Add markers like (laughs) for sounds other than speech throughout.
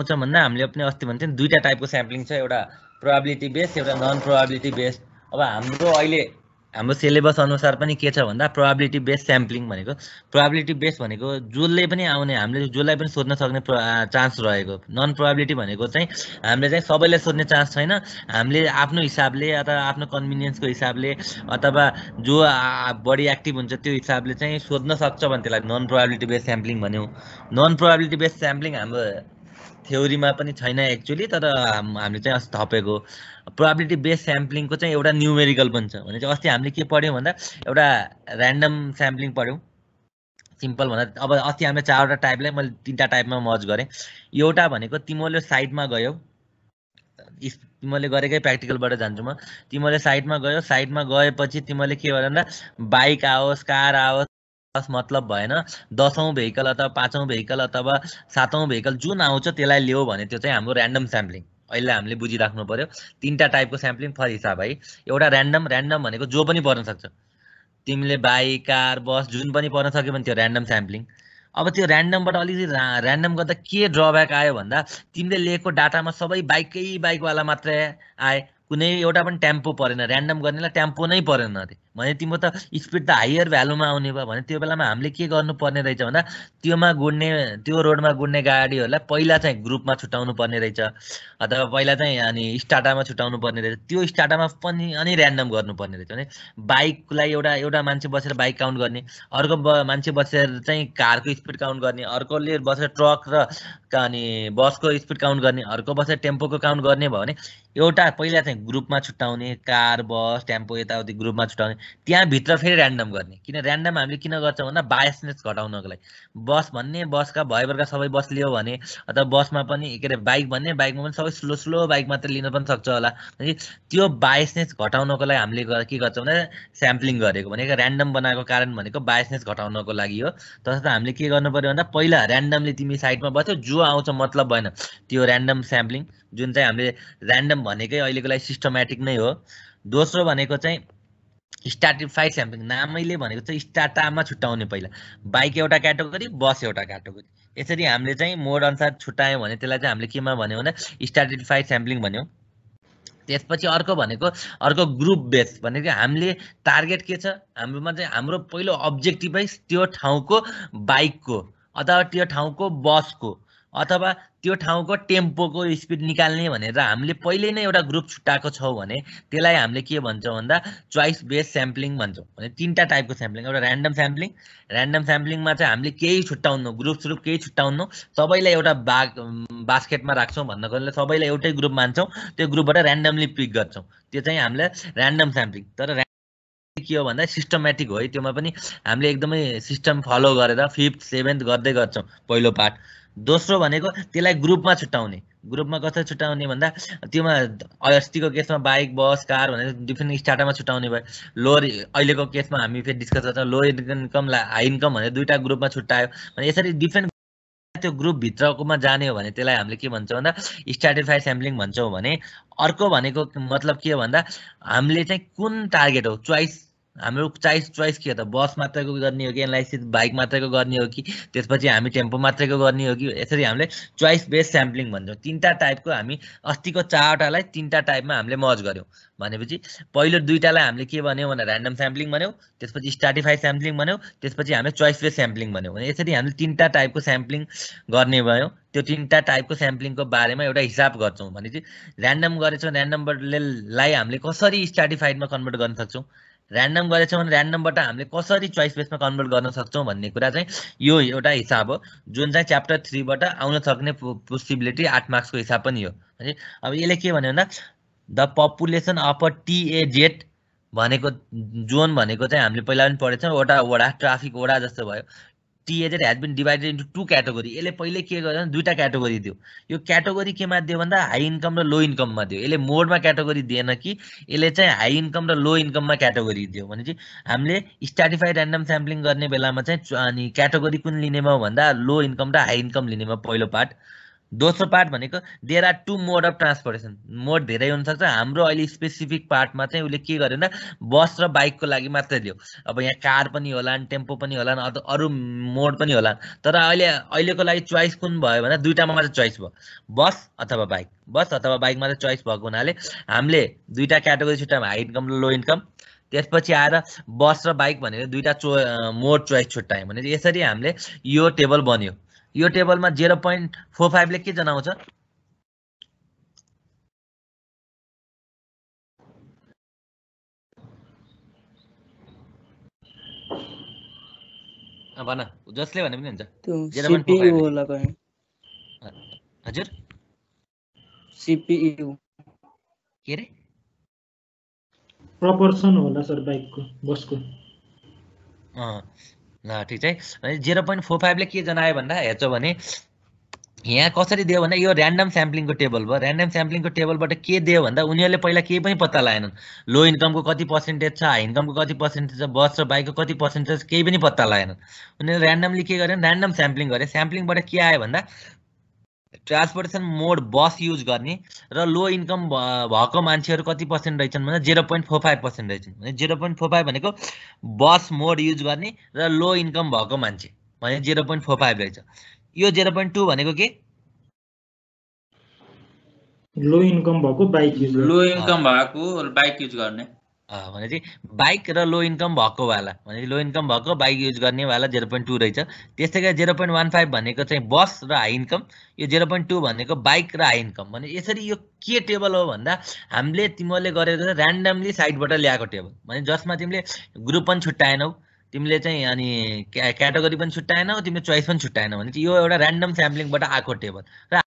सोच भन्दा हामीले पनि अस्ति भन्थ्यो नि दुईवटा टाइपको स्याम्पलिङ छ एउटा प्रोभाबिलिटी बेस्ड एउटा नन प्रोभाबिलिटी बेस्ड अब हाम्रो अहिले हाम्रो सिलेबस अनुसार पनि के छ भन्दा प्रोभाबिलिटी बेस्ड स्याम्पलिङ भनेको प्रोभाबिलिटी बेस्ड भनेको जसले पनि आउने हामीले जसलाई पनि सोध्न सक्ने चान्स रहेको नन प्रोभाबिलिटी भनेको चाहिँ हामीले चाहिँ सबैलाई सोध्ने चान्स छैन हामीले आफ्नो हिसाबले अथवा आफ्नो कन्भिनियन्सको हिसाबले अथवा जो बढी एक्टिभ हुन्छ त्यो हिसाबले चाहिँ सोध्न सक्छ भने त्यसलाई नन प्रोभाबिलिटी बेस्ड स्याम्पलिङ भन्यौँ नन प्रोभाबिलिटी बेस्ड स्याम्पलिङ हाम्रो थ्योरीमा पनि छैन एक्चुली तर हामीले चाहिँ अस्ति थपेको प्रोबिलिटी बेस स्याम्पलिङको चाहिँ एउटा न्युमेरिकल पनि छ भने चाहिँ अस्ति हामीले के पढ्यौँ भन्दा एउटा ऱ्यान्डम स्याम्पलिङ पढ्यौँ सिम्पल भन्दा अब अस्ति हामीले चारवटा टाइपलाई मैले तिनवटा टाइपमा मर्ज गरेँ एउटा भनेको तिमीहरूले साइडमा गयौ तिमीहरूले गरेकै प्र्याक्टिकलबाट जान्छु म तिमीहरूले साइडमा गयो साइडमा गएपछि तिमीहरूले के भन्दा बाइक आओस् कार आओस् मतलब भएन दसौँ भेहिकल अथवा पाँचौँ भेहिकल अथवा सातौँ भेहिकल जुन आउँछ त्यसलाई ल्यायो भने त्यो चाहिँ हाम्रो ऱ्यान्डम स्याम्पलिङ अहिले हामीले बुझिराख्नु पऱ्यो तिनवटा टाइपको स्याम्पलिङ फर हिसाब है एउटा ऱ्यान्डम ऱ्यान्डम भनेको जो पनि पर्न सक्छ तिमीले बाइक कार बस जुन पनि पर्न सक्यो भने त्यो ऱ्यान्डम स्याम्पलिङ अब त्यो ऱ्यान्डमबाट अलिकति ऱ्यान्डम गर्दा के ड्रब्याक आयो भन्दा तिमीले लिएको डाटामा सबै बाइकै बाइकवाला मात्रै आए कुनै एउटा पनि टेम्पो परेन ऱ्यान्डम गर्नेलाई टेम्पो नै परेन अरे भने तिम्रो त स्पिड त हाइयर भ्यालुमा आउने भयो भने त्यो बेलामा हामीले के गर्नुपर्ने रहेछ भन्दा त्योमा गुड्ने त्यो रोडमा गुड्ने गाडीहरूलाई पहिला चाहिँ ग्रुपमा छुट्याउनु पर्ने रहेछ अथवा पहिला चाहिँ अनि स्टाटामा छुट्याउनु पर्ने रहेछ त्यो स्टाटामा पनि अनि ऱ्यान्डम गर्नुपर्ने रहेछ भने बाइकलाई एउटा एउटा मान्छे बसेर बाइक काउन्ट गर्ने अर्को मान्छे बसेर चाहिँ कारको स्पिड काउन्ट गर्ने अर्कोले बसेर ट्रक र अनि बसको स्पिड काउन्ट गर्ने अर्को बसेर टेम्पोको काउन्ट गर्ने भयो भने एउटा पहिला चाहिँ ग्रुपमा छुट्याउने कार बस टेम्पो यताउति ग्रुपमा छुट्याउने त्यहाँभित्र फेरि ऱ्यान्डम गर्ने किन ऱ्यान्डम हामीले किन गर्छौँ भन्दा बायसनेस घटाउनको लागि बस भन्ने बसका भयभरका सबै बस लियो भने अथवा बसमा पनि के अरे बाइक भन्ने बाइकमा पनि सबै स्लो स्लो बाइक मात्र लिन पनि सक्छ होला त्यो बायसनेस घटाउनको लागि हामीले के गर्छौँ भने स्याम्पलिङ गरेको भनेको ऱ्यान्डम बनाएको कारण भनेको बायसनेस घटाउनको लागि हो तसर्थ हामीले के गर्नु पऱ्यो भन्दा पहिला ऱ्यान्डमली तिमी साइडमा बस्यो जो आउँछ मतलब भएन त्यो ऱ्यान्डम स्याम्पलिङ जुन चाहिँ हामीले ऱ्यान्डम भनेकै अहिलेको लागि सिस्टमेटिक नै हो दोस्रो भनेको चाहिँ स्टार फाइट स्याम्पिङ नामैले भनेको चाहिँ स्टाटामा छुट्याउने पहिला बाइक एउटा क्याटेगोरी बस एउटा क्याटेगोरी यसरी हामीले चाहिँ मोड अनुसार छुट्यायौँ भने त्यसलाई चाहिँ हामीले केमा भन्यौँ भने स्टार्टेड फाइट स्याम्पलिङ भन्यौँ त्यसपछि अर्को भनेको अर्को ग्रुप बेस भनेको हामीले टार्गेट के छ हाम्रोमा चाहिँ हाम्रो पहिलो अब्जेक्टिभै त्यो ठाउँको बाइकको अथवा त्यो ठाउँको बसको अथवा त्यो ठाउँको टेम्पोको स्पिड निकाल्ने भनेर हामीले पहिले नै एउटा ग्रुप छुट्टाएको छौँ भने त्यसलाई हामीले के भन्छौँ भन्दा चोइस बेस्ड स्याम्पलिङ भन्छौँ भने तिनवटा टाइपको स्याम्पलिङ एउटा ऱ्यान्डम स्याम्पलिङ ऱ्यान्डम स्याम्पलिङमा चाहिँ हामीले केही छुट्टाउनु ग्रुप स्रुप केही छुट्टाउनु सबैलाई एउटा बाग बास्केटमा राख्छौँ भन्दा सबैलाई एउटै ग्रुप मान्छौँ त्यो ग्रुपबाट ऱ्यान्डमली पिक गर्छौँ त्यो चाहिँ हामीलाई ऱ्यान्डम स्याम्पलिङ तर के हो भन्दा सिस्टमेटिक हो है त्योमा पनि हामीले एकदमै सिस्टम फलो गरेर फिफ्थ सेभेन्थ गर्दै गर्छौँ पहिलो पार्ट दोस्रो भनेको त्यसलाई ग्रुपमा छुट्याउने ग्रुपमा कसरी छुट्याउने भन्दा त्योमा अस्तिको केसमा बाइक बस कार भनेर डिफ्रेन्ट स्टाटामा छुट्याउने भयो लोर अहिलेको केसमा हामी फेरि डिस्कस गर्छौँ इन्कम इन्कमलाई हाई इन्कम भनेर दुईवटा ग्रुपमा छुट्टायो भने यसरी डिफ्रेन्ट त्यो ग्रुपभित्रकोमा जाने हो भने त्यसलाई हामीले के भन्छौँ भन्दा स्ट्राटिफाई स्याम्पलिङ भन्छौँ भने अर्को भनेको मतलब के हो भन्दा हामीले चाहिँ कुन टार्गेट हो चोइस हाम्रो चोइस चोइस के हो त बस मात्रैको गर्ने हो कि एनलाइसिस बाइक मात्रैको गर्ने हो कि त्यसपछि हामी टेम्पो मात्रैको गर्ने हो कि यसरी हामीले चोइस बेस्ड स्याम्पलिङ भन्छौँ तिनवटा टाइपको हामी अस्तिको चारवटालाई तिनवटा टाइपमा हामीले मर्ज गऱ्यौँ भनेपछि पहिलो दुईवटालाई हामीले के भन्यौँ भने ऱ्यान्डम स्याम्पलिङ भन्यौँ त्यसपछि स्टाटिफाई स्याम्पलिङ भन्यौँ त्यसपछि हामीले चोइस बेस्ड स्याम्पलिङ भन्यौँ भने यसरी हामीले तिनवटा टाइपको स्याम्पलिङ गर्ने भयौँ त्यो तिनवटा टाइपको स्याम्पलिङको बारेमा एउटा हिसाब गर्छौँ भनेपछि ऱ्यान्डम गरेछौँ ऱ्यान्डमले हामीले कसरी स्टार्टिफाइडमा कन्भर्ट गर्न सक्छौँ ऱ्यान्डम गरेछौँ भने ऱ्यान्डमबाट हामीले कसरी चोइस बेसमा कन्भर्ट गर्न सक्छौँ भन्ने कुरा चाहिँ यो एउटा हिसाब हो जुन चाहिँ च्याप्टर थ्रीबाट आउन सक्ने पोसिबिलिटी आठ मार्क्सको हिसाब पनि हो है अब यसले के भन्यो भन्दा the population of a TAZ भनेको जोन भनेको चाहिँ हामीले पहिला पनि पढेछौँ एउटा वडा ट्राफिक वडा जस्तो भयो created has been divided into two category यसले पहिले के गर्यो भने दुईवटा क्याटेगोरी दियो यो क्याटेगोरी केमा दियो भन्दा हाई इन्कम र लो इन्कममा दियो यसले मोडमा क्याटेगोरी दिएन कि यसले चाहिँ हाई इन्कम र लो इन्कममा क्याटेगोरी दियो भने चाहिँ हामीले स्ट्याटिफाइड ऱ्यान्डम स्याम्पलिङ गर्ने बेलामा चाहिँ अनि क्याटेगोरी कुन लिनेमा भन्दा लो इन्कम र हाई इन्कम लिनेमा पहिलो पार्ट दोस्रो पार्ट भनेको there are two mode of transportation mode धेरै हुनसक्छ हाम्रो अहिले स्पेसिफिक पार्टमा चाहिँ उसले के गर्यो भन्दा बस र बाइकको लागि मात्रै दियो अब यहाँ कार पनि होला टेम्पो पनि होला अथवा अरू मोड पनि होला तर अहिले अहिलेको लागि चोइस कुन भयो भने दुइटामा मात्रै चोइस भयो बस अथवा बाइक बस अथवा बाइक मात्रै चोइस भएको हुनाले हामीले दुइटा क्याटेगोरी छुट्यायौँ हाई इन्कम र लो इन्कम त्यसपछि आएर बस र बाइक भनेर दुईवटा चो मोड चोइस छुट्टायौँ भने यसरी हामीले यो टेबल बन्यो यो टेबलमा जेरो पोइन्ट फोर फाइभले के जनाउँछ भन जसले भने पनि हुन्छ हजुर सिपियु के रे प्रपोर्सन होला सर बाइकको बसको ठिक छ जिरो पोइन्ट फोर फाइभले के जनायो भन्दा हेर्छ भने यहाँ कसरी दियो भन्दा यो ऱ्यान्डम स्याम्पलिङको टेबल भयो ऱ्यान्डम स्याम्पलिङको टेबलबाट के दियो भन्दा उनीहरूले पहिला केही पनि पत्ता लगाएनन् लो इन्कमको कति पर्सेन्टेज छ हाई इन्कमको कति पर्सेन्टेज छ बस र बाइकको कति पर्सेन्टेज केही पनि पत्ता लगाएनन् उनीहरूले ऱ्यान्डमली के गरेन ऱ्यान्डम स्याम्पलिङ गरे स्याम्पलिङबाट के आयो भन्दा ट्रान्सपोर्टेसन मोड बस युज गर्ने र लो इन्कम भएको मान्छेहरू कति पर्सेन्ट रहेछन् भने zero point four five percent रहेछन् भने जेरो पोइन्ट फोर फाइभ भनेको बस मोड युज गर्ने र लो इन्कम भएको मान्छे भने जेरो पोइन्ट फोर फाइभ रहेछ यो जेरो पोइन्ट टू भनेको के लो इन्कम भएको बाइक युज लो इन्कम भएको बाइक युज गर्ने भनेपछि बाइक र लो इन्कम भएकोवाला भनेपछि लो इन्कम भएको बाइक युज गर्नेवाला जेरो पोइन्ट टू रहेछ त्यस्तै गरी जेरो पोइन्ट वान फाइभ भनेको चाहिँ बस र हाई इन्कम यो जिरो पोइन्ट टू भनेको बाइक र हाई इन्कम भने यसरी यो के टेबल हो भन्दा हामीले तिमीहरूले गरेको चाहिँ ऱ्यान्डमली साइडबाट ल्याएको टेबल भने जसमा तिमीले ग्रुप पनि छुट्याएनौ तिमीले चाहिँ अनि क्याटेगोरी पनि छुट्याएनौ तिमीले चोइस पनि छुट्याएनौ भने यो एउटा ऱ्यान्डम स्याम्पलिङबाट आएको टेबल र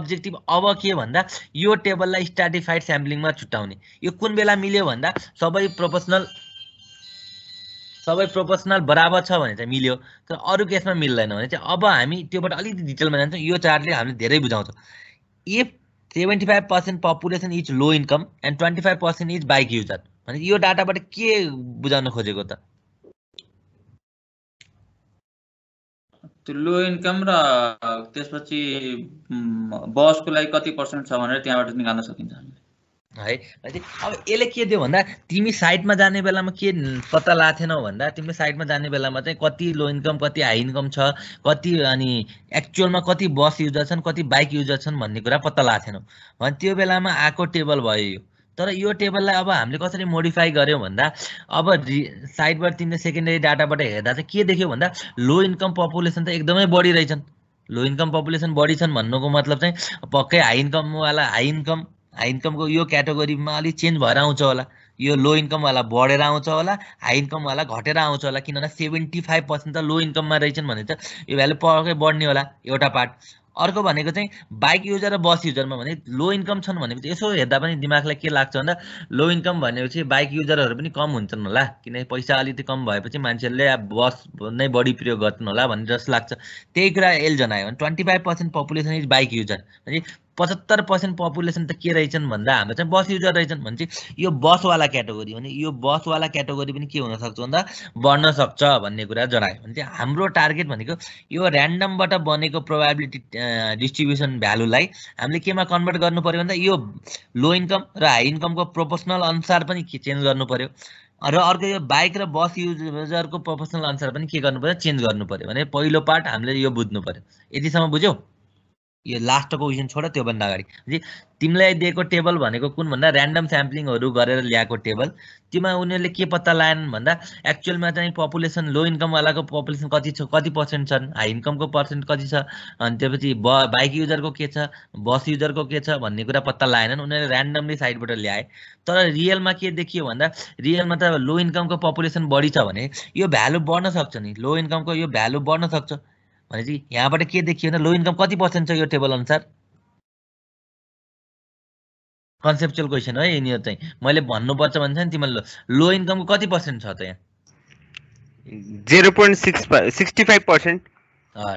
अब्जेक्टिभ अब के भन्दा यो टेबललाई स्टाटिफाइड स्याम्पलिङमा छुट्याउने यो कुन बेला मिल्यो भन्दा सबै प्रोफेसनल सबै प्रोफेसनल बराबर छ भने चाहिँ मिल्यो तर अरू केसमा मिल्दैन भने चाहिँ अब हामी त्योबाट अलिकति डिटेलमा जान्छौँ यो चार्टले हामीले धेरै बुझाउँछ if seventy five percent population is low income and twenty five percent is bike user भने यो डाटाबाट के बुझाउन खोजेको त त्यो लो इन्कम र त्यसपछि बसको लागि कति पर्सेन्ट छ भनेर त्यहाँबाट निकाल्न सकिन्छ है अब यसले के दियो भन्दा तिमी साइडमा जाने बेलामा के पत्ता लाथेनौ थिएनौ भन्दा तिमी साइडमा जाने बेलामा चाहिँ कति लो इन्कम कति हाई इन्कम छ कति अनि एक्चुअलमा कति बस युजर छन् कति बाइक युजर छन् भन्ने कुरा पत्ता लाथेनौ थिएनौ भने त्यो बेलामा आएको टेबल भयो तर यो टेबललाई अब हामीले कसरी मोडिफाई गऱ्यौँ भन्दा अब साइडबाट तिमीले सेकेन्डरी डाटाबाट हेर्दा चाहिँ के देख्यो भन्दा लो इन्कम पपुलेसन त एकदमै बढी रहेछन् लो इन्कम पपुलेसन बढी छन् भन्नुको मतलब चाहिँ पक्कै हाई इन्कमवाला हाई इन्कम हाई इन्कमको यो क्याटेगोरीमा अलिक चेन्ज भएर आउँछ होला यो लो इन्कमवाला बढेर आउँछ होला हाई इन्कमवाला घटेर आउँछ होला किनभने सेभेन्टी फाइभ पर्सेन्ट त लो इन्कममा रहेछन् भने त यो भ्यालु पक्कै बढ्ने होला एउटा पार्ट अर्को भनेको चाहिँ बाइक युजर र बस युजरमा भने लो इन्कम छन् भनेपछि यसो हेर्दा पनि दिमागलाई के लाग्छ भन्दा लो इन्कम भनेपछि बाइक युजरहरू पनि कम हुन्छन् होला किनकि पैसा अलिकति कम भएपछि मान्छेहरूले अब बस नै बढी प्रयोग गर्छन् होला भन्ने जस्तो लाग्छ त्यही कुरा एल जनायो भने twenty five percent population is bike user पचहत्तर पर्सेन्ट पपुलेसन त के रहेछन् भन्दा हाम्रो चाहिँ बस युजर रहेछन् भने चाहिँ यो बसवाला क्याटेगोरी भने यो बसवाला क्याटेगोरी पनि के हुनसक्छ भन्दा बढ्न सक्छ भन्ने कुरा जनायो भने चाहिँ हाम्रो टार्गेट भनेको यो ऱ्यान्डमबाट बनेको प्रोभाबिलिटी डिस्ट्रिब्युसन भ्यालुलाई हामीले केमा कन्भर्ट गर्नु पऱ्यो भन्दा यो लो इन्कम र हाई इन्कमको प्रोपोसनल अनुसार पनि चेन्ज गर्नु पऱ्यो र अर्को यो बाइक र बस युजरको प्रोफेसनल अनुसार पनि के गर्नु पऱ्यो चेन्ज गर्नु पऱ्यो भने पहिलो पार्ट हामीले यो बुझ्नु पऱ्यो यतिसम्म बुझ्यौ यो लास्टको क्वेसन छोड त्योभन्दा अगाडि तिमीलाई दिएको टेबल भनेको कुन भन्दा ऱ्यान्डम स्याम्पलिङहरू गरेर ल्याएको टेबल त्योमा उनीहरूले के पत्ता लाएन भन्दा एक्चुअलमा चाहिँ पपुलेसन लो इन्कमवालाको पपुलेसन कति छ कति पर्सेन्ट छन् हाई इन्कमको पर्सेन्ट कति छ अनि त्यसपछि ब बाइक युजरको के छ बस युजरको के छ भन्ने कुरा पत्ता लाएनन् उनीहरूले ऱ्यान्डमली साइडबाट ल्याए तर रियलमा के देखियो भन्दा रियलमा त लो इन्कमको पपुलेसन बढी छ भने यो भ्यालु बढ्न सक्छ नि लो इन्कमको यो भ्यालु बढ्न सक्छ भनेपछि यहाँबाट के देखियो भने लो इन्कम कति पर्सेन्ट छ यो टेबल अनुसार कन्सेप्चुअल क्वेसन है यिनीहरू चाहिँ मैले भन्नुपर्छ भन्छ नि तिमीले लो इन्कमको कति पर्सेन्ट छ त यहाँ zero point six sixty five percent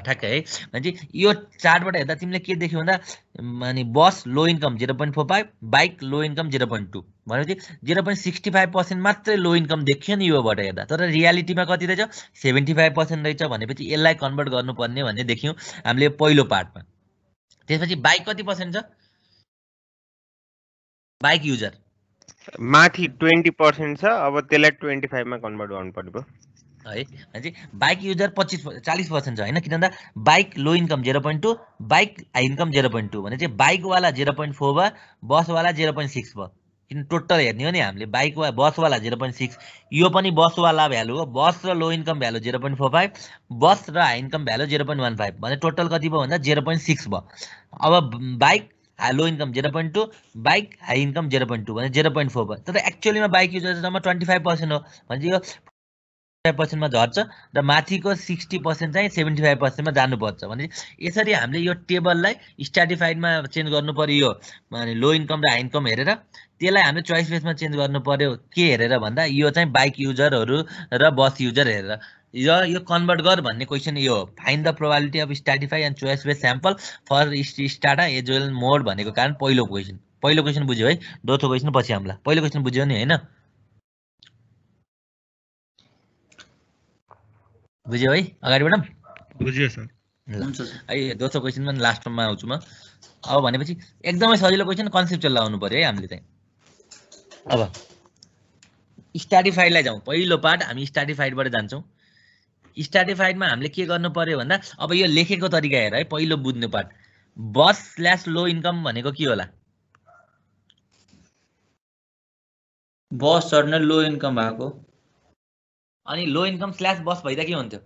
ठ्याक्कै है भनेपछि यो चार्टबाट हेर्दा तिमीले के देख्यौ भन्दा माने bus low income zero point four five bike low income zero point two भनेपछि zero point sixty five percent मात्रै लो इन्कम देखियो नि योबाट हेर्दा तर रियालिटीमा कति रहेछ सेभेन्टी फाइभ पर्सेन्ट रहेछ भनेपछि यसलाई कन्भर्ट गर्नुपर्ने भन्ने देख्यौँ हामीले पहिलो पार्टमा त्यसपछि बाइक कति पर्सेन्ट छ बाइक युजर माथि ट्वेन्टी पर्सेन्ट छ अब त्यसलाई ट्वेन्टी फाइभमा कन्भर्ट गर्नु पर्यो है भनेपछि बाइक युजर पच्चिस चालिस पर्सेन्ट छ होइन किन भन्दा bike low income zero point two bike high income zero point two भने चाहिँ बाइकवाला जेरो पोइन्ट फोर भयो बसवाला जेरो पोइन्ट सिक्स भयो किन टोटल हेर्ने हो नि हामीले बाइक बसवाला जिरो पोइन्ट सिक्स यो पनि बसवाला भ्यालु हो बस र low income value zero point four five bus र high income value zero point one five भने टोटल कति भयो भन्दा जिरो पोइन्ट सिक्स भयो अब bike low income zero point two bike high income zero point two भने zero point four भयो तर एक्चुअलीमा बाइक युज गर्छ जम्मा ट्वेन्टी फाइभ पर्सेन्ट हो भने यो फाइभ पर्सेन्टमा झर्छ र माथिको सिक्सटी पर्सेन्ट चाहिँ सेभेन्टी फाइभ पर्सेन्टमा जानुपर्छ भने यसरी हामीले यो टेबललाई स्टाटिफाइडमा चेन्ज गर्नु पऱ्यो यो लो इन्कम र हाई इन्कम हेरेर त्यसलाई हामीले चोइस बेसमा चेन्ज गर्नु पर्यो के हेरेर भन्दा यो चाहिँ बाइक युजरहरू र बस युजर हेरेर र यो कन्भर्ट गर भन्ने क्वेसन यो find the probability of stratify and choice base sample for strata as well mode भनेको कारण पहिलो क्वेसन पहिलो क्वेसन बुझ्यो है दोस्रो क्वेसन पछि हामीलाई पहिलो क्वेसन बुझ्यो नि होइन बुझ्यो है अगाडि म्याडम बुझ्यो सर है दोस्रो क्वेसनमा लास्टमा आउँछु म अब भनेपछि एकदमै सजिलो क्वेसन कन्सेप्ट लगाउनु पऱ्यो है हामीले चाहिँ अब स्टाटिफाइडलाई जाउँ पहिलो पार्ट हामी स्टाटिफाइडबाट जान्छौँ स्टाटिफाइडमा हामीले के गर्नु पर्यो भन्दा अब यो लेखेको तरिका हेर है पहिलो बुझ्नु part bus slash low income भनेको के होला बस चढ्न लो इन्कम भएको अनि लो इन्कम स्ल्यास बस भइदा के हुन्थ्यो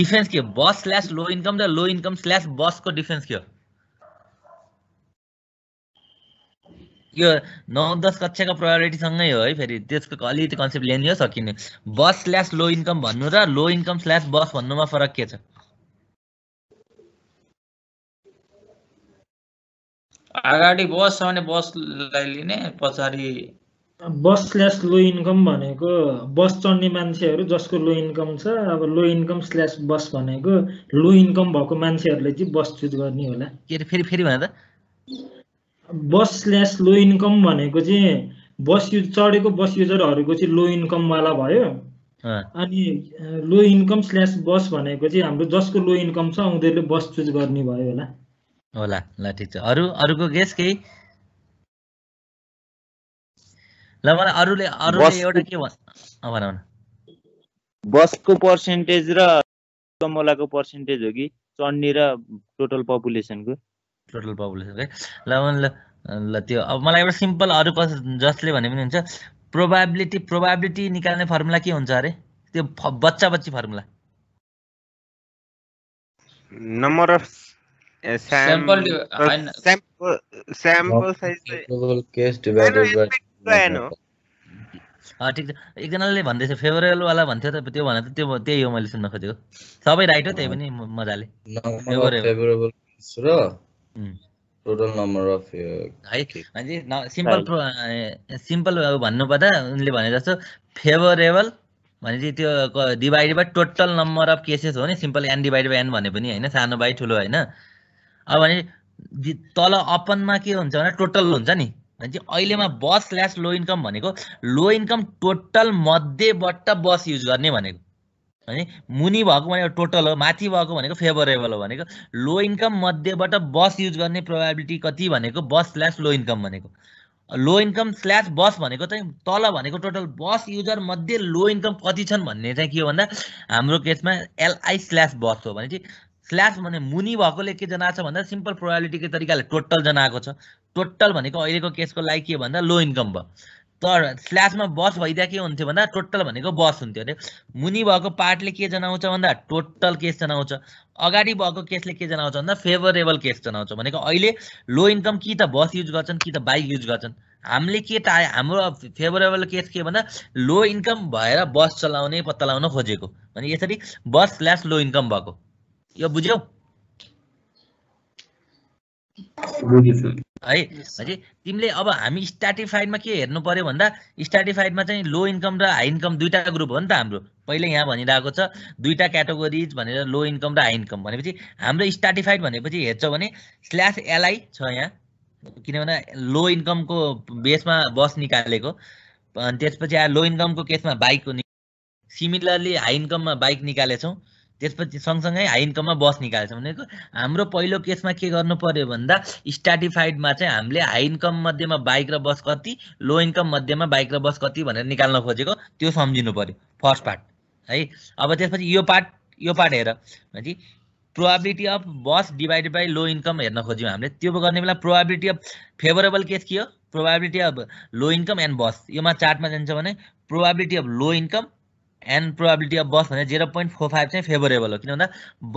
डिफेन्स के हो बस स्ल्यास लो इन्कम र लो इन्कम स्ल्यास बसको डिफेन्स के हो यो नौ दस कक्षाको प्रायोरिटीसँगै हो है फेरि त्यसको अलिकति कन्सेप्ट लिने हो सकिने बस स्ल्यास लो इन्कम भन्नु र लो इन्कम स्ल्यास बस भन्नुमा फरक के छ अगाडि बस भने बसलाई लिने पछाडि बस स्ल्यास लो इन्कम भनेको बस चढ्ने मान्छेहरू जसको लो इन्कम छ अब लो इन्कम स्ल्यास बस भनेको लो इन्कम भएको मान्छेहरूले चाहिँ बस चुज गर्ने होला के अरे फेरि फेरि भन्दा बस स्ल्यास लो इन्कम भनेको चाहिँ बस युज चढेको बस युजरहरूको चाहिँ लो इन्कमवाला भयो अनि लो इन्कम स्ल्यास बस भनेको चाहिँ हाम्रो जसको लो इन्कम छ उनीहरूले बस चुज गर्ने भयो होला होला ल ठिक छ अरू अरूको गेस केही ल मलाई अरूले अरूले एउटा के भन बसको पर्सेन्टेज र कमलाको पर्सेन्टेज हो कि चढ्ने र टोटल पपुलेसनको टोटल पपुलेसन है ल ल त्यो अब मलाई एउटा सिम्पल अरू कस जसले भने पनि हुन्छ प्रोभाबिलिटी प्रोभाबिलिटी निकाल्ने फर्मुला के हुन्छ अरे त्यो बच्चा बच्ची फर्मुला नम्बर अफ ठिक छ एकजनाले भन्दैछ फेभरेबलवाला भन्थ्यो त त्यो भने त त्यो त्यही हो मैले सुन्न खोजेको सबै राइट हो त्यही पनि मजाले फेभरेबल टोटल नम्बर अफ है सिम्पल सिम्पल भन्नुपर्दा उनले भने जस्तो फेभरेबल भने चाहिँ त्यो divide by total number of cases हो नि simple n divide by n भने पनि होइन सानो बाई ठुलो होइन अब भने तल अपनमा के हुन्छ भने टोटल हुन्छ नि भनेपछि अहिलेमा बस स्ल्यास लो इन्कम भनेको लो इन्कम टोटल मध्येबाट बस युज गर्ने भनेको है मुनि भएको भनेको टोटल हो माथि भएको भनेको फेभरेबल हो भनेको लो इन्कम मध्येबाट बस युज गर्ने प्रोभाबिलिटी कति भनेको बस स्ल्यास लो इन्कम भनेको लो इन्कम स्ल्यास बस भनेको चाहिँ तल भनेको टोटल बस युजर मध्ये लो इन्कम कति छन् भन्ने चाहिँ के हो भन्दा हाम्रो केसमा एलआई स्ल्यास बस हो भने चाहिँ स्ल्यास भने मुनि भएकोले के जनाएको छ भन्दा सिम्पल प्रोभाबिलिटीको तरिकाले टोटल जनाएको छ टोटल भनेको अहिलेको केसको लागि के भन्दा लो इन्कम भयो तर स्ल्यासमा बस भइदिया के हुन्थ्यो भन्दा टोटल भनेको बस हुन्थ्यो अरे मुनि भएको पार्टले के जनाउँछ भन्दा टोटल केस जनाउँछ अगाडि भएको केसले के जनाउँछ भन्दा फेभरेबल केस जनाउँछ भनेको अहिले लो इन्कम कि त बस युज गर्छन् कि त बाइक युज गर्छन् हामीले के टायो हाम्रो फेभरेबल केस के भन्दा लो इन्कम भएर बस चलाउने पत्ता लगाउन खोजेको भने यसरी बस स्ल्यास लो इन्कम भएको यो बुझ्यौ है भनेपछि तिमीले अब हामी स्टाटिफाइडमा के हेर्नु पर्यो भन्दा स्टाटिफाइडमा चाहिँ लो इन्कम र हाई इन्कम दुईवटा ग्रुप हो नि त हाम्रो पहिले यहाँ भनिरहेको छ दुईवटा क्याटेगोरिज भनेर लो इन्कम र हाई इन्कम भनेपछि हाम्रो स्टाटिफाइड भनेपछि हेर्छौँ भने स्ल्यास एलआई छ यहाँ किनभने लो इन्कमको बेसमा बस निकालेको अनि त्यसपछि लो इन्कमको केसमा बाइकको सिमिलरली हाई इन्कममा बाइक निकालेछौँ त्यसपछि सँगसँगै हाई इन्कममा बस निकाल्छ भनेको हाम्रो पहिलो केसमा के गर्नु पर्यो भन्दा स्ट्याटिफाइडमा चाहिँ हामीले हाई इन्कम मध्येमा बाइक र बस कति लो इन्कम मध्येमा बाइक र बस कति भनेर निकाल्न खोजेको त्यो सम्झिनु पर्यो फर्स्ट पार्ट है अब त्यसपछि यो पार्ट यो पार्ट हेर भनेपछि probability of bus divided by low income हेर्न खोज्यौँ हामीले त्यो गर्ने बेला प्रोभाबिलिटी अफ फेभरेबल केस के हो probability of low income and bus योमा चार्टमा जान्छ भने probability of low income and probability of bus भने जिरो पोइन्ट फोर फाइभ चाहिँ फेभरेबल हो किन भन्दा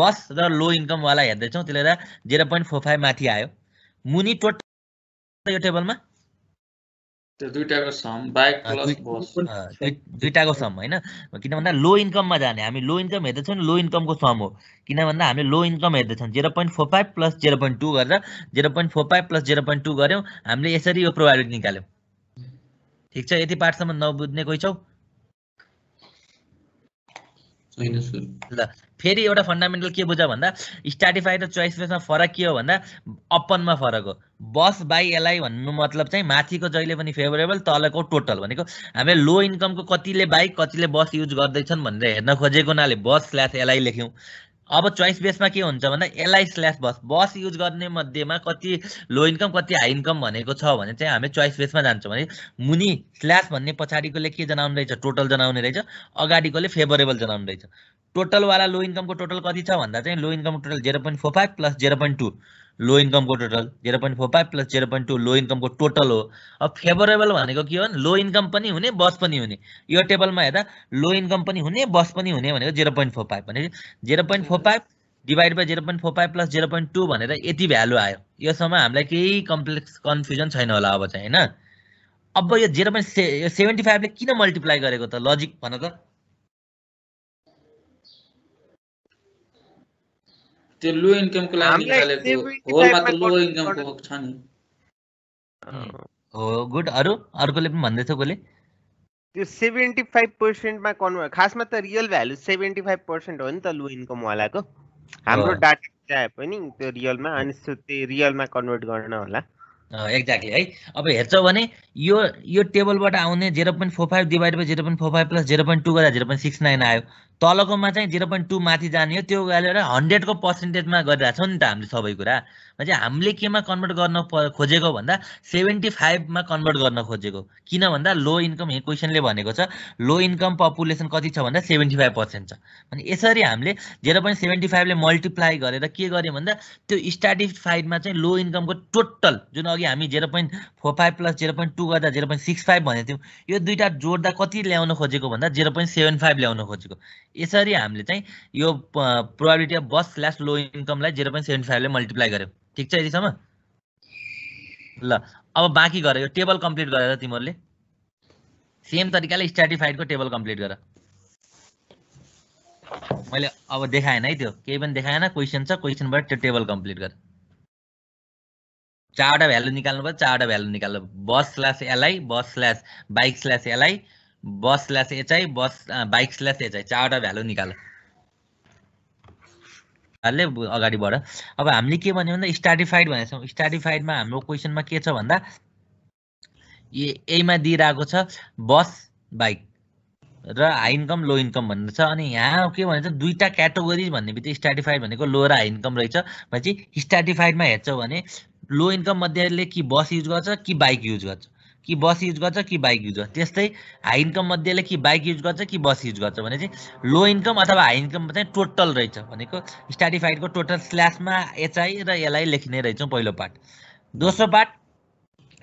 बस र लो इन्कमवाला हेर्दैछौँ त्यसले गर्दा जिरो पोइन्ट फोर फाइभ माथि आयो मुनि टोटल यो टेबलमा दुइटाको सम होइन किन भन्दा लो इन्कममा जाने हामी लो इन्कम हेर्दैछौँ लो इन्कमको सम हो किन भन्दा हामी लो इन्कम हेर्दैछौँ zero point four five plus zero point two गरेर zero point four five plus zero point two गऱ्यौँ हामीले यसरी यो प्रोभाबिलिटी निकाल्यौँ ठिक छ यति पार्टसम्म नबुझ्ने कोही छौ ल फेरि एउटा फन्डामेन्टल के बुझ भन्दा स्टाटिफाई र चोइस बेसमा फरक के हो भन्दा अपनमा फरक हो बस बाई एलआई भन्नु मतलब चाहिँ माथिको जहिले पनि फेभरेबल तलको टोटल भनेको हामीले लो इन्कमको कतिले बाइक कतिले बस युज गर्दैछन् भनेर हेर्न खोजेको हुनाले बस स्ल्यास एलआई लेख्यौँ अब चोइस बेसमा के हुन्छ भन्दा LI slash bus bus use गर्ने मध्येमा कति लो इन्कम कति हाई इन्कम भनेको छ भने चाहिँ हामी चोइस बेसमा जान्छौँ भने मुनि स्ल्यास भन्ने पछाडिकोले के जनाउनु रहेछ टोटल जनाउने रहेछ अगाडिकोले फेभरेबल जनाउनु रहेछ टोटलवाला लो इन्कमको टोटल कति छ भन्दा चाहिँ लो इन्कमको total zero point four five plus zero point two low इन्कमको total zero point four five plus zero point two low इन्कमको टोटल हो अब फेभरेबल भनेको के हो भने लो इन्कम पनि हुने बस पनि हुने यो टेबलमा हेर्दा लो इन्कम पनि हुने बस पनि हुने भनेको जिरो पोइन्ट फोर फाइभ भनेपछि zero point four five divide by zero point four five plus zero point two भनेर यति भ्यालु आयो योसम्म हामीलाई केही कम्प्लेक्स कन्फ्युजन छैन होला अब चाहिँ होइन अब यो जिरो पोइन्ट से सेभेन्टी फाइभले किन मल्टिप्लाई गरेको त लजिक भन त त्यो लो इन्कमको लागि निकालेको होलमा त लो इन्कमको छ नि हो गुड अरू अर्कोले पनि भन्दैछ कसले त्यो सेभेन्टी फाइभ पर्सेन्टमा कन्भर्ट खासमा त real value seventy five percent हो नि त लो इन्कमवालाको हाम्रो डाटा चाहे पनि त्यो रियलमा अनि त्यो रियलमा कन्भर्ट गर्न होला एक्ज्याक्टली है अब हेर्छौ भने यो यो टेबलबाट आउने zero point four five divide by zero point four five plus zero point two गर्दा जेरो पोइन्ट सिक्स नाइन आयो तलकोमा चाहिँ जिरो पोइन्ट टू माथि जाने हो त्यो गरेर हन्ड्रेडको पर्सेन्टेजमा गरिरहेको छौँ नि त हामीले सबै कुरा चाहिँ हामीले केमा कन्भर्ट गर्न खोजेको भन्दा सेभेन्टी फाइभमा कन्भर्ट गर्न खोजेको किन भन्दा लो इन्कम यहाँ क्वेसनले भनेको छ लो इन्कम पपुलेसन कति छ भन्दा सेभेन्टी फाइभ पर्सेन्ट छ अनि यसरी हामीले जिरो पोइन्ट सेभेन्टी फाइभले मल्टिप्लाई गरेर के गर्यो भन्दा त्यो स्टार्टिफाइडमा चाहिँ लो इन्कमको टोटल जुन अघि हामी zero point four five plus zero point two गर्दा जिरो पोइन्ट सिक्स फाइभ भनेको थियौँ यो दुइटा जोड्दा कति ल्याउन खोजेको भन्दा जिरो पोइन्ट सेभेन फाइभ ल्याउन खोजेको यसरी हामीले चाहिँ यो probability of bus slash low इन्कमलाई जिरो पोइन्ट सेभेन्टी फाइभले मल्टिप्लाई गर्यो ठिक छ यतिसम्म ल अब बाँकी गर यो टेबल कम्प्लिट गरेर तिमीहरूले सेम तरिकाले स्ट्याटिफाइडको टेबल कम्प्लिट गर मैले अब देखाएन है त्यो केही पनि देखाएन क्वेसन छ क्वेसनबाट त्यो टेबल कम्प्लिट गर चारवटा भ्यालु निकाल्नु पर्यो चारवटा भ्यालु निकाल्नु bus slash LI bus slash bike slash LI bus slash HI bus bike slash HI चारवटा भ्यालु निकाल अगाडि बढ अब हामीले के भन्यो भन्दा स्टाटिफाइड भनेछौँ स्टाटिफाइडमा हाम्रो क्वेसनमा के छ भन्दा ए एमा दिइरहेको छ बस बाइक र हाई इन्कम लो इन्कम भन्ने छ अनि यहाँ के भन्छ दुईवटा क्याटेगोरी भन्ने बित्तिकै स्टाटिफाइड भनेको लो र हाई इन्कम रहेछ भनेपछि स्टाटिफाइडमा हेर्छौँ भने लो इन्कम मध्येले कि बस युज गर्छ कि बाइक युज गर्छ कि बस युज गर्छ कि बाइक युज गर्छ त्यस्तै हाई इन्कम मध्येले कि बाइक युज गर्छ कि बस युज गर्छ भने चाहिँ लो इन्कम अथवा हाई इन्कम चाहिँ टोटल रहेछ भनेको स्टाटिफाइडको टोटल स्ल्यासमा एचआई र यसलाई लेखिने रहेछौँ पहिलो पार्ट दोस्रो पार्ट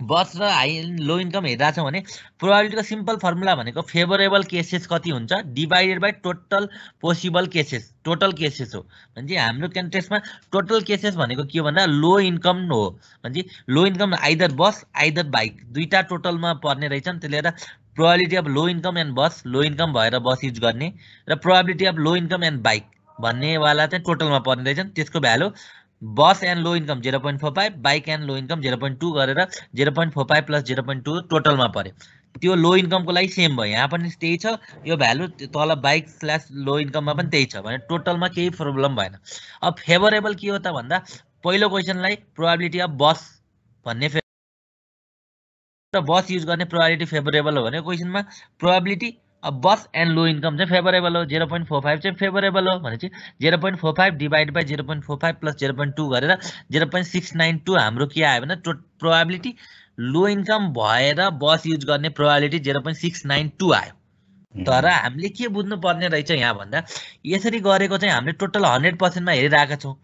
बस र हाई लो इन्कम हेर्दा छौँ भने प्रोभाबिलिटीको सिम्पल फर्मुला भनेको फेभरेबल केसेस कति हुन्छ divided by total possible cases total cases हो भने हाम्रो कन्टेस्टमा टोटल केसेस भनेको के भन्दा लो इन्कम हो भने low income either bus either bike दुईवटा टोटलमा पर्ने रहेछन् त्यसले गर्दा probability of low income and bus low income भएर बस युज गर्ने र probability of low income and bike भन्नेवाला चाहिँ टोटलमा पर्ने रहेछन् त्यसको value bus and low income zero point four five bike and low income zero point two गरेर zero point four five plus zero point two टोटलमा पऱ्यो त्यो लो इन्कमको लागि सेम भयो यहाँ पनि त्यही छ यो भ्यालु तल बाइक स्ल्यास लो इन्कममा पनि त्यही छ भने टोटलमा केही प्रब्लम भएन अब फेभरेबल के हो त भन्दा पहिलो क्वेसनलाई प्रोभाबिलिटी अफ बस भन्ने फे बस युज गर्ने प्रोभाबिलिटी फेभरेबल हो भने क्वेसनमा प्रोभाबिलिटी अब बर्थ एन्ड लो इन्कम चाहिँ फेभरेबल हो जेरो पोइन्ट फोर फाइभ चाहिँ फेभरेबल हो भनेपछि zero zero point four five divide by zero point four five plus zero point two गरेर zero point six nine two हाम्रो के आयो भने टो प्रोबाबिलिटी लो इन्कम भएर बस युज गर्ने probability zero point six nine two आयो तर हामीले के बुझ्नुपर्ने रहेछ यहाँ भन्दा यसरी गरेको चाहिँ हामीले टोटल हन्ड्रेड पर्सेन्टमा हेरिरहेका छौँ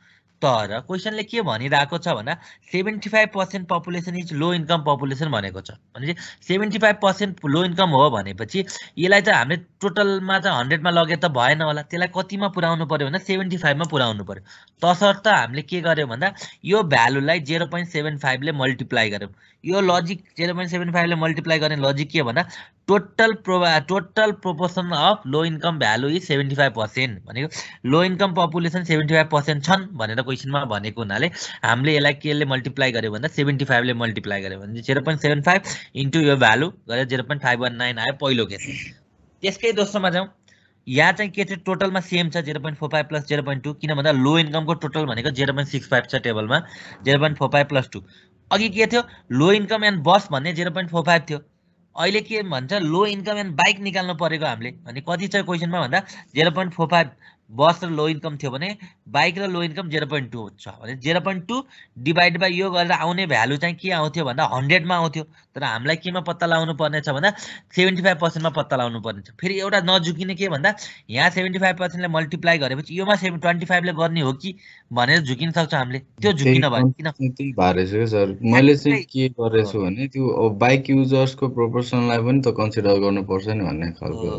तर क्वेसनले के भनिरहेको छ भन्दा seventy five percent population is low income population भनेको छ भनेपछि seventy five percent low income हो भनेपछि यसलाई त हामीले टोटलमा त हन्ड्रेडमा लगे त भएन होला त्यसलाई कतिमा पुऱ्याउनु पऱ्यो भन्दा सेभेन्टी फाइभमा पुऱ्याउनु पऱ्यो तसर्थ हामीले के गर्यौँ भन्दा यो भ्यालुलाई जेरो पोइन्ट सेभेन फाइभले मल्टिप्लाई गऱ्यौँ यो लजिक जेरो पोइन्ट सेभेन फाइभले मल्टिप्लाई गर्ने लजिक के भन्दा टोटल प्रोभा total proportion of low income value is seventy five percent भनेको low income population seventy five percent छन् भनेर क्वेसनमा भनेको हुनाले हामीले यसलाई केले मल्टिप्लाई गर्यो भन्दा सेभेन्टी फाइभले मल्टिप्लाई गर्यो भने zero point seven five into यो भ्यालु गरेर zero point five one nine आयो पहिलो केस त्यसकै दोस्रोमा जाउँ यहाँ चाहिँ के चाहिँ टोटलमा सेम छ zero point four five plus zero point two किन भन्दा लो इन्कमको टोटल भनेको जेरो पोइन्ट सिक्स फाइभ छ टेबलमा zero point four five plus two अघि के थियो लो इन्कम एन्ड बस भन्ने जिरो पोइन्ट फोर फाइभ थियो अहिले के भन्छ लो इन्कम एन्ड बाइक निकाल्नु परेको हामीले भने कति छ क्वेसनमा भन्दा zero point four five bus र लो इन्कम थियो भने बाइक र low income zero point two छ भने zero point two divide by यो गरेर आउने भ्यालु चाहिँ के आउँथ्यो भन्दा हन्ड्रेडमा आउँथ्यो तर हामीलाई केमा पत्ता लगाउनु पर्ने छ भन्दा सेभेन्टी फाइभ पर्सेन्टमा पत्ता लगाउनु पर्ने छ फेरि एउटा नझुकिने के भन्दा यहाँ सेभेन्टी फाइभ पर्सेन्टलाई मल्टिप्लाई गरेपछि योमा सेभेन ट्वेन्टी फाइभले गर्ने हो कि भनेर झुकिन सक्छ हामीले त्यो झुकिन भयो किन सर मैले चाहिँ के गरेछु भने त्यो बाइक युजर्सको प्रोपोर्सनलाई पनि त कन्सिडर गर्नुपर्छ नि भन्ने खालको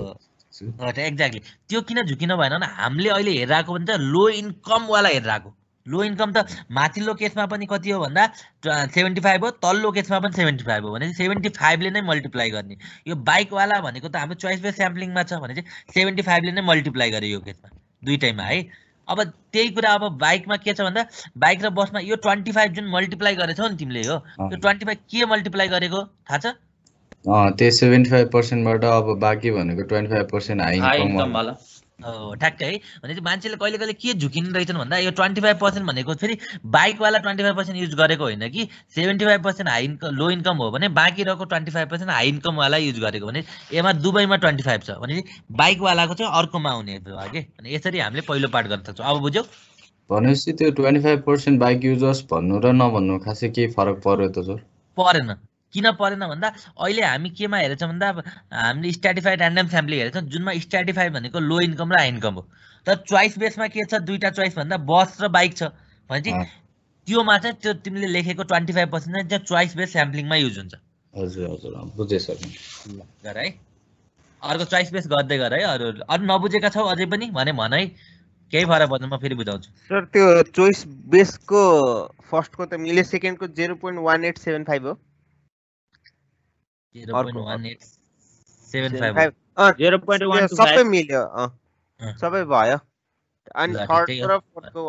राइट एक्ज्याक्टली त्यो किन झुकिन भएन भने हामीले अहिले हेरेर आएको भने त लो इन्कमवाला हेरेर आएको लो इन्कम त माथिल्लो केसमा पनि कति हो भन्दा सेभेन्टी फाइभ हो तल्लो केसमा पनि सेभेन्टी फाइभ हो भने चाहिँ सेभेन्टी फाइभले नै मल्टिप्लाई गर्ने यो बाइकवाला भनेको त हाम्रो चोइस बेस स्याम्पलिङमा छ भने चाहिँ सेभेन्टी फाइभले नै मल्टिप्लाई गरेँ यो केसमा दुइटैमा है अब त्यही कुरा अब बाइकमा के छ भन्दा बाइक र बसमा यो ट्वेन्टी फाइभ जुन मल्टिप्लाई गरेछौ नि तिमीले हो यो ट्वेन्टी फाइभ के मल्टिप्लाई गरेको थाहा छ त्यो सेभेन्टी फाइभ पर्सेन्टबाट अब बाँकी भनेको ट्वेन्टी फाइभ पर्सेन्ट हाई ठ्याक्कै है भने चाहिँ मान्छेले कहिले कहिले के झुकिने रहेछन् भन्दा यो ट्वेन्टी फाइभ पर्सेन्ट भनेको फेरि बाइकवाला ट्वेन्टी फाइभ पर्सेन्ट युज गरेको होइन कि seventy five percent high income low income हो भने बाँकी रहेको ट्वेन्टी फाइभ पर्सेन्ट हाई इन्कमवाला युज गरेको भने यसमा दुबईमा ट्वेन्टी फाइभ छ भने बाइकवालाको चाहिँ अर्कोमा आउने भयो कि भने यसरी हामीले पहिलो पार्ट गर्न सक्छौँ अब बुझ्यौ भनेपछि त्यो twenty five percent bike users भन्नु र नभन्नु खासै केही फरक पर्यो त सर परेन किन परेन भन्दा अहिले हामी केमा हेरेछौँ भन्दा हामीले स्ट्याटिफाइड ऱ्यान्डम फ्यामिली हेरेछौँ जुनमा स्ट्याटिफाई भनेको लो इन्कम र हाई इन्कम हो तर चोइस बेसमा के छ दुईवटा चोइस भन्दा बस र बाइक छ भनेपछि त्योमा चाहिँ त्यो तिमीले लेखेको ट्वेन्टी फाइभ पर्सेन्ट चाहिँ त्यहाँ चोइस बेस स्याम्पलिङमा युज हुन्छ हजुर हजुर बुझेँ सर गर है अर्को चोइस बेस गर्दै गर है अरू अरू नबुझेका छौ अझै पनि भने भन है केही फरक पर्दैन म फेरि बुझाउँछु सर त्यो चोइस बेसको फर्स्टको त मिले सेकेन्डको zero point one eight seven five हो सबै मिल्यो सबै भयो अनि थर्ड र फोर्थको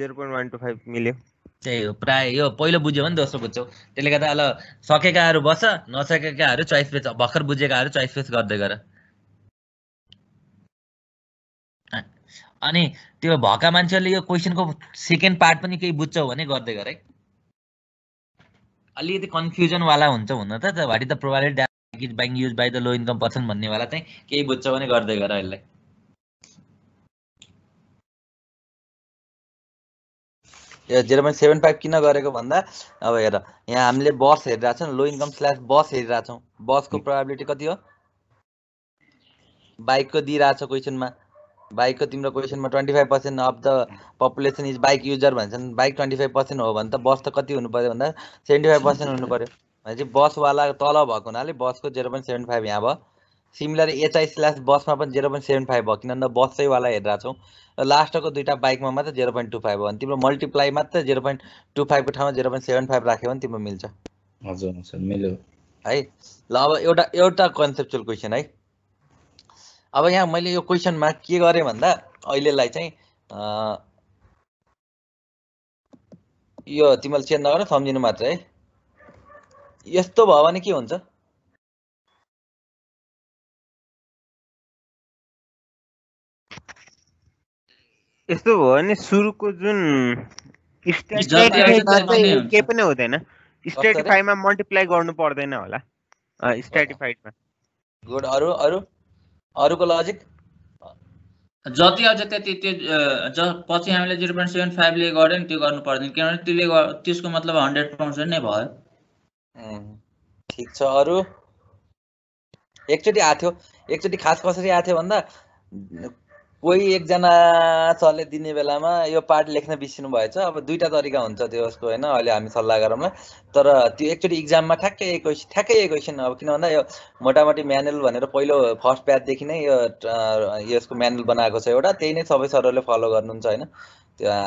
जेरो पोइन्ट वान टू मिल्यो त्यही हो प्रायः यो पहिलो बुझ्यो भने दोस्रो बुझ्छौ त्यसले गर्दा ल सकेकाहरू बस नसकेकाहरू चोइस बेच भर्खर बुझेकाहरू चोइस बेच गर्दै गर अनि त्यो भएका मान्छेहरूले यो क्वेसनको सेकेन्ड पार्ट पनि केही बुझ्छौ भने गर्दै गर है अलिकति कन्फ्युजनवाला हुन्छ हुन त what is the provided package ब्याङ use by the low income person भन्नेवाला चाहिँ केही बुझ्छ भने गर्दै गर यसलाई जिरो पोइन्ट सेभेन फाइभ किन गरेको भन्दा अब हेर यहाँ हामीले बस हेरिरहेको छौँ लो इन्कम स्ल्यास बस हेरिरहेछौँ बसको प्रोभाबिलिटी कति हो बाइकको दिइरहेछ क्वेसनमा बाइकको तिम्रो क्वेसनमा twenty five percent of the population is bike user भन्छन् बाइक ट्वेन्टी फाइभ पर्सेन्ट हो भने त बस त कति हुनु पऱ्यो भन्दा सेभेन्टी फाइभ पर्सेन्ट हुनु पऱ्यो भनेपछि बसवाला तल भएको हुनाले बसको जेरो पोइन्ट सेभेन फाइभ यहाँ भयो सिमिलर एचआई स्ल्यास बसमा पनि जेरो पोइन्ट सेभेन फाइभ भयो किनभने बसैवाला हेरेर छौँ र लास्टको दुइटा बाइकमा मात्र जेरो पोइन्ट टू फाइभ हो भने तिम्रो मल्टिप्लाई मात्र जेरो पोइन्ट टू फाइभको ठाउँमा जेरो पोइन्ट सेभेन फाइभ राख्यो भने तिम्रो मिल्छ हजुर मिल्यो है ल अब एउटा एउटा कन्सेप्चुअल क्वेसन है अब यहाँ मैले यो क्वेसनमा के गरेँ भन्दा अहिलेलाई चाहिँ यो तिमीले चेन्ज नगर सम्झिनु मात्र है यस्तो भयो भने के हुन्छ यस्तो भयो भने सुरुको जुन केही पनि हुँदैन स्ट्रेटिफाईमा मल्टिप्लाई गर्नु पर्दैन होला स्ट्रेटिफाइडमा गुड अरू अरू अरूको लजिक जति आउँछ त्यति त्यो ज पछि हामीले जिरो पोइन्ट सेभेन फाइभले गर्यो नि त्यो गर्नु पर्दैन किनभने त्यसले त्यसको मतलब हन्ड्रेड पर्सेन्ट नै भयो ठिक छ अरू एकचोटि आएको थियो एकचोटि खास कसरी आएको थियो भन्दा कोही एकजना सरले दिने बेलामा यो पार्ट लेख्न बिर्सिनु भएछ अब दुईवटा तरिका हुन्छ त्यो उसको होइन अहिले हामी सल्लाह गरौँला तर त्यो एकचोटि इक्जाममा ठ्याक्कै एक क्वेसन ठ्याक्कै एक क्वेसन अब किन भन्दा यो मोटामोटी म्यानुअल भनेर पहिलो फर्स्ट प्याचदेखि नै यो यसको म्यानुअल बनाएको छ एउटा त्यही नै सबै सरहरूले फलो गर्नुहुन्छ होइन त्यो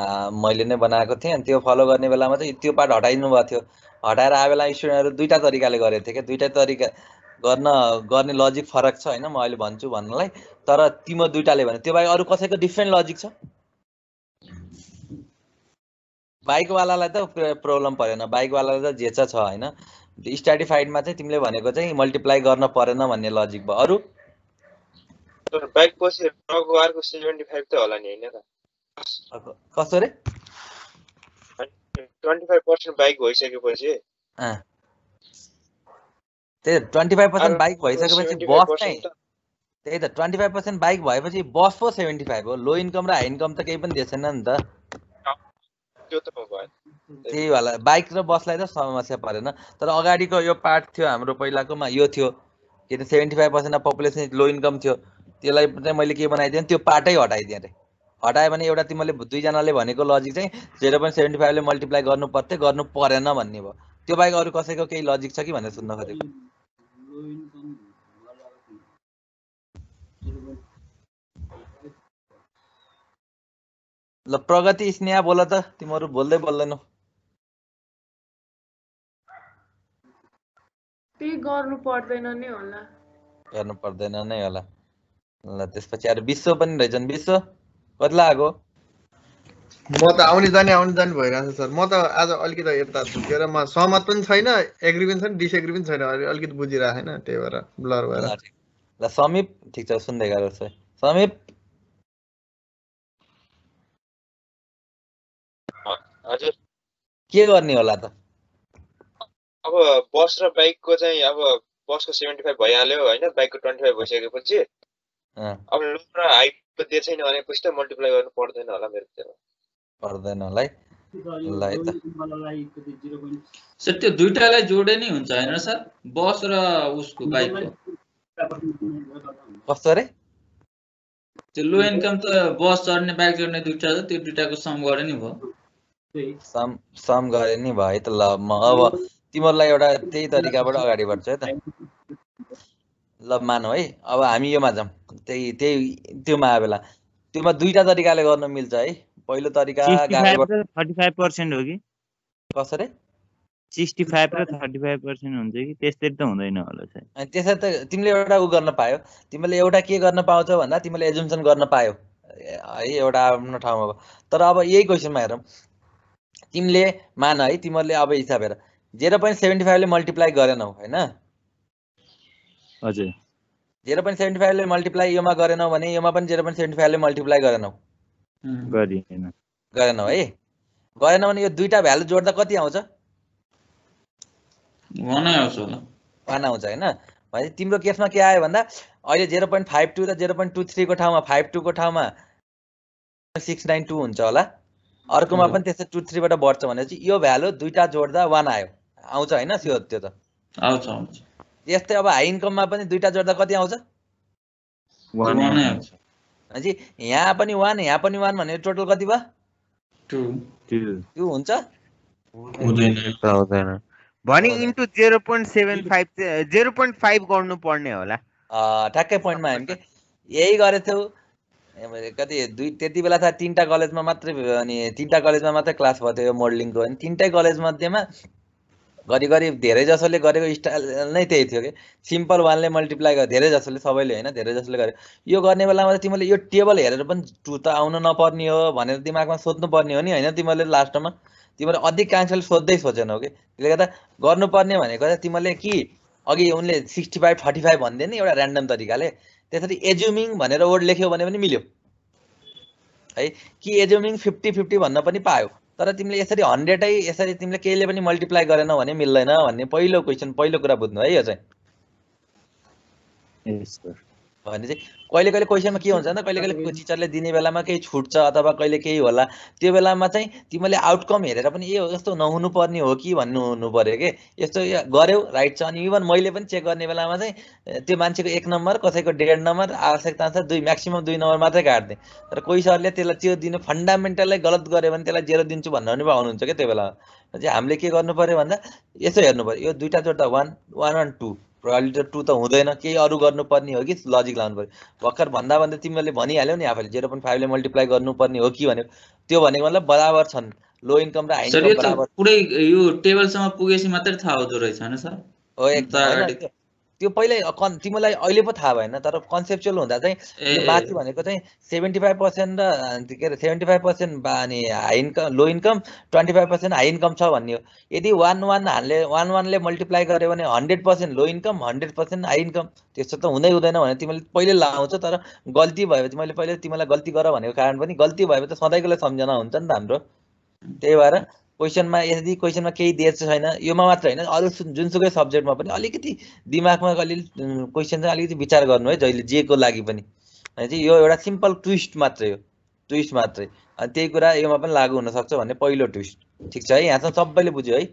मैले नै बनाएको थिएँ अनि त्यो फलो गर्ने बेलामा चाहिँ त्यो पार्ट हटाइदिनु भएको थियो हटाएर आए बेला स्टुडेन्टहरू दुईवटा तरिकाले गरेको थिएँ क्या दुईवटा तरिका गर्न गर्ने लजिक फरक छ होइन म अहिले भन्छु भन्नलाई तर तिम्रो दुइटाले भने त्यो बाहेक अरू कसैको डिफ्रेन्ट लजिक छ बाइकवालालाई त प्रब्लम परेन बाइकवालालाई त जे छ होइन स्टाटिफाइडमा चाहिँ तिमीले भनेको चाहिँ मल्टिप्लाई गर्न परेन भन्ने लजिक भयो अरू कसो रे फाइभ पर्सेन्ट बाइक भइसकेपछि त्यही त ट्वेन्टी फाइभ पर्सेन्ट बाइक भइसकेपछि बस चाहिँ त्यही त ट्वेन्टी फाइभ पर्सेन्ट बाइक भएपछि बस पो सेभेन्टी फाइभ हो लो इन्कम र हाई इन्कम त केही पनि दिएको नि त त्यही होला बाइक र बसलाई त समस्या परेन तर अगाडिको यो पार्ट थियो हाम्रो पहिलाकोमा यो थियो के अरे seventy five percent of population low income थियो त्यसलाई चाहिँ मैले के बनाइदिएँ त्यो पार्टै हटाइदिएँ अरे हटायो भने एउटा तिमीले दुईजनाले भनेको लजिक चाहिँ जेरो पोइन्ट सेभेन्टी फाइभले मल्टिप्लाई गर्नु पर्थ्यो गर्नु परेन भन्ने भयो त्यो बाहेक अरू कसैको केही लजिक छ कि भनेर सुन्न खोजेको ल प्रगति स्नेहा बोल त तिमीहरू बोल्दै बोल्दैनौ गर्नु पर्दैन नै होला गर्नु पर्दैन नै होला ल त्यसपछि अरू विश्व पनि रहेछन् विश्व कति आएको म त आउने जाने आउने जाने भइरहेको छ सर म त आज अलिकति यता झुकेर म सहमत पनि छैन एग्री पनि छैन डिसएग्री पनि छैन अलिकति बुझिरहेको छैन त्यही भएर ब्लर भएर ल समीप ठिक छ सुन्दै गएको छ समीप हजुर के गर्ने होला त अब बस र बाइकको चाहिँ अब बसको सेभेन्टी फाइभ भइहाल्यो होइन बाइकको ट्वेन्टी फाइभ भइसकेपछि अब लो र हाइटको दिएको छैन भनेपछि त मल्टिप्लाई गर्नु पर्दैन होला मेरो त्यो पर्दैन होला है सर त्यो दुइटालाई जोडे नै हुन्छ होइन सर बस र उसको बाइकको कस्तो अरे त्यो लो इन्कम त बस चढ्ने बाइक चढ्ने दुइटा छ त्यो दुइटाको सम गरे नि भयो सम सम गरे नि भयो है त ल म अब तिमीहरूलाई एउटा त्यही तरिकाबाट अगाडि बढ्छ है त ल मानौ है अब हामी योमा जाउँ त्यही त्यही त्योमा आयो बेला त्योमा दुईवटा तरिकाले गर्न मिल्छ है पहिलो तरिका हो कि कसरी र हुन्छ कि त्यस्तै त हुँदैन होला त्यसरी त तिमीले एउटा उ गर्न पायो तिमीले एउटा के गर्न पाउँछौ भन्दा तिमीले एजुम्सन गर्न पायो है एउटा आफ्नो ठाउँमा तर अब यही क्वेसनमा हेरौँ तिमीले मान है तिमीहरूले अब हिसाब हेर जेरो पोइन्ट सेभेन्टी फाइभले मल्टिप्लाई गरेनौ होइन हजुर जेरो पोइन्ट सेभेन्टी फाइभले मल्टिप्लाई योमा गरेनौ भने योमा पनि जेरो पोइन्ट सेभेन्टी फाइभले मल्टिप्लाई गरेनौ गरिएन गरेनौ है गरेन भने यो दुईवटा भ्यालु जोड्दा कति आउँछ वान आउँछ होइन भने तिम्रो केसमा के आयो भन्दा अहिले जेरो पोइन्ट फाइभ टू र जेरो पोइन्ट टू थ्रीको ठाउँमा फाइभ टूको ठाउँमा सिक्स नाइन टू हुन्छ होला अर्कोमा पनि त्यस्तै टू थ्रीबाट बढ्छ भनेपछि यो भ्यालु दुईवटा जोड्दा वान आयो आउँछ होइन त्यो त्यो त आउँछ आउँछ यस्तै अब हाई इन्कममा पनि दुईवटा जोड्दा कति आउँछ भनेपछि यहाँ पनि वान यहाँ पनि वान भने टोटल कति भयो टु हुन्छ हुँदैन भने into zero point seven five zero point five गर्नुपर्ने होला ठ्याक्कै पोइन्टमा आयौँ कि यही गरेको थियौँ कति दुई त्यति बेला त तिनवटा कलेजमा मात्रै अनि तिनवटा कलेजमा मात्रै क्लास भएको थियो मोडलिङको अनि तिनवटै कलेजमध्येमा घरिघरि धेरै जसोले गरेको स्टाइल नै त्यही थियो कि सिम्पल वानले मल्टिप्लाई गर्यो धेरै जसोले सबैले होइन धेरै जसोले गर्यो यो गर्ने बेलामा चाहिँ तिमीले यो टेबल हेरेर पनि टु त आउन नपर्ने हो भनेर दिमागमा सोध्नुपर्ने हो नि होइन तिमीले लास्टमा तिमीले अधिकांशले सोध्दै सोचेनौ कि त्यसले गर्दा गर्नुपर्ने भनेको चाहिँ तिमीले कि अघि उनले सिक्सटी फाइभ थर्टी फाइभ भन्दैन नि एउटा ऱ्यान्डम तरिकाले त्यसरी एज्युमिङ भनेर वर्ड लेख्यो भने पनि मिल्यो है कि एज्युमिङ फिफ्टी फिफ्टी भन्न पनि पायो तर तिमीले यसरी हन्ड्रेडै यसरी तिमीले केहीले पनि मल्टिप्लाई गरेनौ भने मिल्दैन भन्ने पहिलो क्वेसन पहिलो कुरा बुझ्नु है यो चाहिँ भने चाहिँ कहिले कहिले कोइसनमा के हुन्छ (laughs) भने कहिले कहिले टिचरले दिने बेलामा केही छुट्छ अथवा कहिले केही होला त्यो बेलामा चाहिँ तिमीले आउटकम हेरेर पनि ए यस्तो नहुनुपर्ने हो कि भन्नु हुनु पऱ्यो कि यस्तो गऱ्यौ राइट छ अनि इभन मैले पनि चेक गर्ने बेलामा चाहिँ त्यो मान्छेको एक नम्बर कसैको डेढ नम्बर आवश्यकता अनुसार दुई म्याक्सिमम् दुई नम्बर मात्रै काट्दिएँ तर कोही सरले त्यसलाई त्यो दिनु फन्डामेन्टलै गलत गऱ्यो भने त्यसलाई जेरो दिन्छु भन्नु पनि पाउनुहुन्छ क्या त्यो बेलामा चाहिँ हामीले के गर्नु पऱ्यो भन्दा यसो हेर्नु पऱ्यो यो दुइटा जोड्दा one one one two probability two त हुँदैन केही अरू गर्नुपर्ने हो कि लजिक लाउनु पऱ्यो भर्खर भन्दा भन्दा तिमीहरूले भनिहाल्यौ नि आफैले जेरो पोइन्ट फाइभले मल्टिप्लाई गर्नुपर्ने हो कि भनेको त्यो भनेको मतलब बराबर छन् लो इन्कम र हाई इन्कम पुरै यो टेबलसम्म पुगेपछि मात्रै थाहा हुँदो रहेछ होइन सर हो एकदम त्यो पहिल्यै कन् तिमीलाई अहिले पो थाहा भएन तर कन्सेप्चुअल हुँदा चाहिँ त्यो भनेको चाहिँ सेभेन्टी फाइभ पर्सेन्ट र के अरे सेभेन्टी फाइभ पर्सेन्ट अनि high income low income twenty five percent high income छ भन्ने हो यदि वान वान हानले वान वानले मल्टिप्लाई गर्यो भने hundred percent low income hundred percent high income त्यस्तो त हुँदै हुँदैन भने तिमीले पहिले लाउँछ तर गल्ती भयो भने मैले पहिले तिमीलाई गल्ती गर भनेको कारण पनि गल्ती भयो भने त सधैँको लागि सम्झना हुन्छ नि त हाम्रो त्यही भएर क्वेसनमा यदि क्वेसनमा केही दिएको छैन योमा मात्र होइन अरू जुनसुकै सब्जेक्टमा पनि अलिकति दिमागमा अलिअलि क्वेसन चाहिँ अलिकति विचार गर्नु है जहिले जेको लागि पनि चाहिँ यो एउटा सिम्पल ट्विस्ट मात्रै हो ट्विस्ट मात्रै अनि त्यही कुरा योमा पनि लागु हुनसक्छ भन्ने पहिलो ट्विस्ट ठिक छ है यहाँसम्म सबैले बुझ्यो है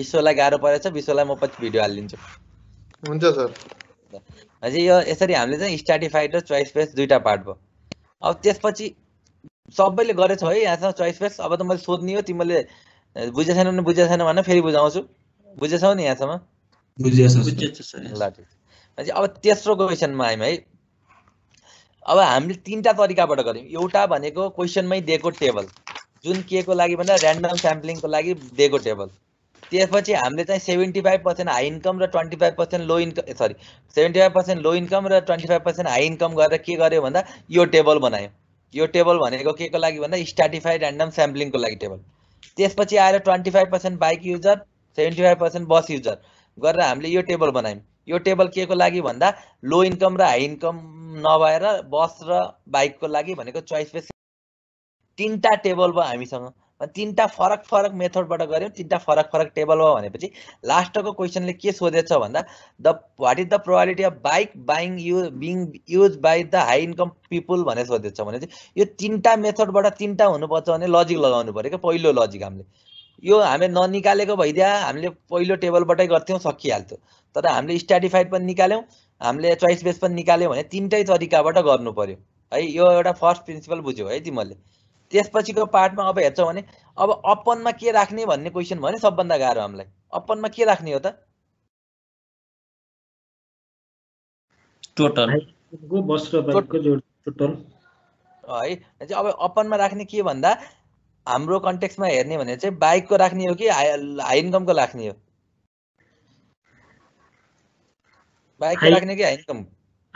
विश्वलाई गाह्रो परेछ विश्वलाई म पछि भिडियो हालिदिन्छु हुन्छ सर यो यसरी हामीले चाहिँ स्टाटिफाइड र चोइस बेस दुइटा पार्ट भयो अब त्यसपछि सबैले गरेछ है यहाँसम्म चोइस फेस अब त मैले सोध्ने हो तिमीले बुझेको छैन भने बुझेको छैन भने फेरि बुझाउँछु बुझेछौ नि यहाँसम्म बुझेछ अब तेस्रो क्वेसनमा आयौँ है अब हामीले तिनवटा तरिकाबाट गऱ्यौँ एउटा भनेको क्वेसनमै दिएको टेबल जुन के को लागि भन्दा ऱ्यान्डम स्याम्पलिङको लागि दिएको टेबल त्यसपछि हामीले चाहिँ seventy five percent high income र twenty five percent low income sorry seventy five percent low income र twenty five percent high income गरेर के गर्यो भन्दा यो टेबल बनायौँ यो टेबल भनेको के को लागि भन्दा स्ट्याटिफाइड ऱ्यान्डम स्याम्पलिङको लागि टेबल त्यसपछि आएर twenty five percent bike user seventy five percent bus user गरेर हामीले यो टेबल बनायौँ यो टेबल के को लागि भन्दा लो इन्कम र हाई इन्कम नभएर बस र बाइकको लागि भनेको चोइस बेस तिनवटा टेबल भयो हामीसँग तिनवटा फरक फरक मेथडबाट गऱ्यौँ तिनवटा फरक फरक टेबलमा भनेपछि लास्टको क्वेसनले के सोधेछ भन्दा the what is the probability of bike buying you being use by the high income people भनेर सोधेछ भने चाहिँ यो तिनवटा मेथडबाट तिनवटा हुनुपर्छ भने लजिक लगाउनु पऱ्यो क्या पहिलो लजिक हामीले यो हामीले ननिकालेको भइदिया हामीले पहिलो टेबलबाटै गर्थ्यौँ सकिहाल्थ्यो तर हामीले स्ट्याटिफाइड पनि निकाल्यौँ हामीले चोइस बेस पनि निकाल्यौँ भने तिनटै तरिकाबाट गर्नु पऱ्यो है यो एउटा फर्स्ट प्रिन्सिपल बुझ्यौ है तिमीहरूले त्यसपछिको पार्टमा अब हेर्छौँ भने अब अपनमा के राख्ने भन्ने क्वेसन भने सबभन्दा गाह्रो हामीलाई अपनमा के राख्ने हो त टोटल है अब अपनमा राख्ने के भन्दा हाम्रो कन्टेक्समा हेर्ने भने चाहिँ बाइकको राख्ने हो कि हाई इन्कमको राख्ने हो बाइकको राख्ने कि हाई इन्कम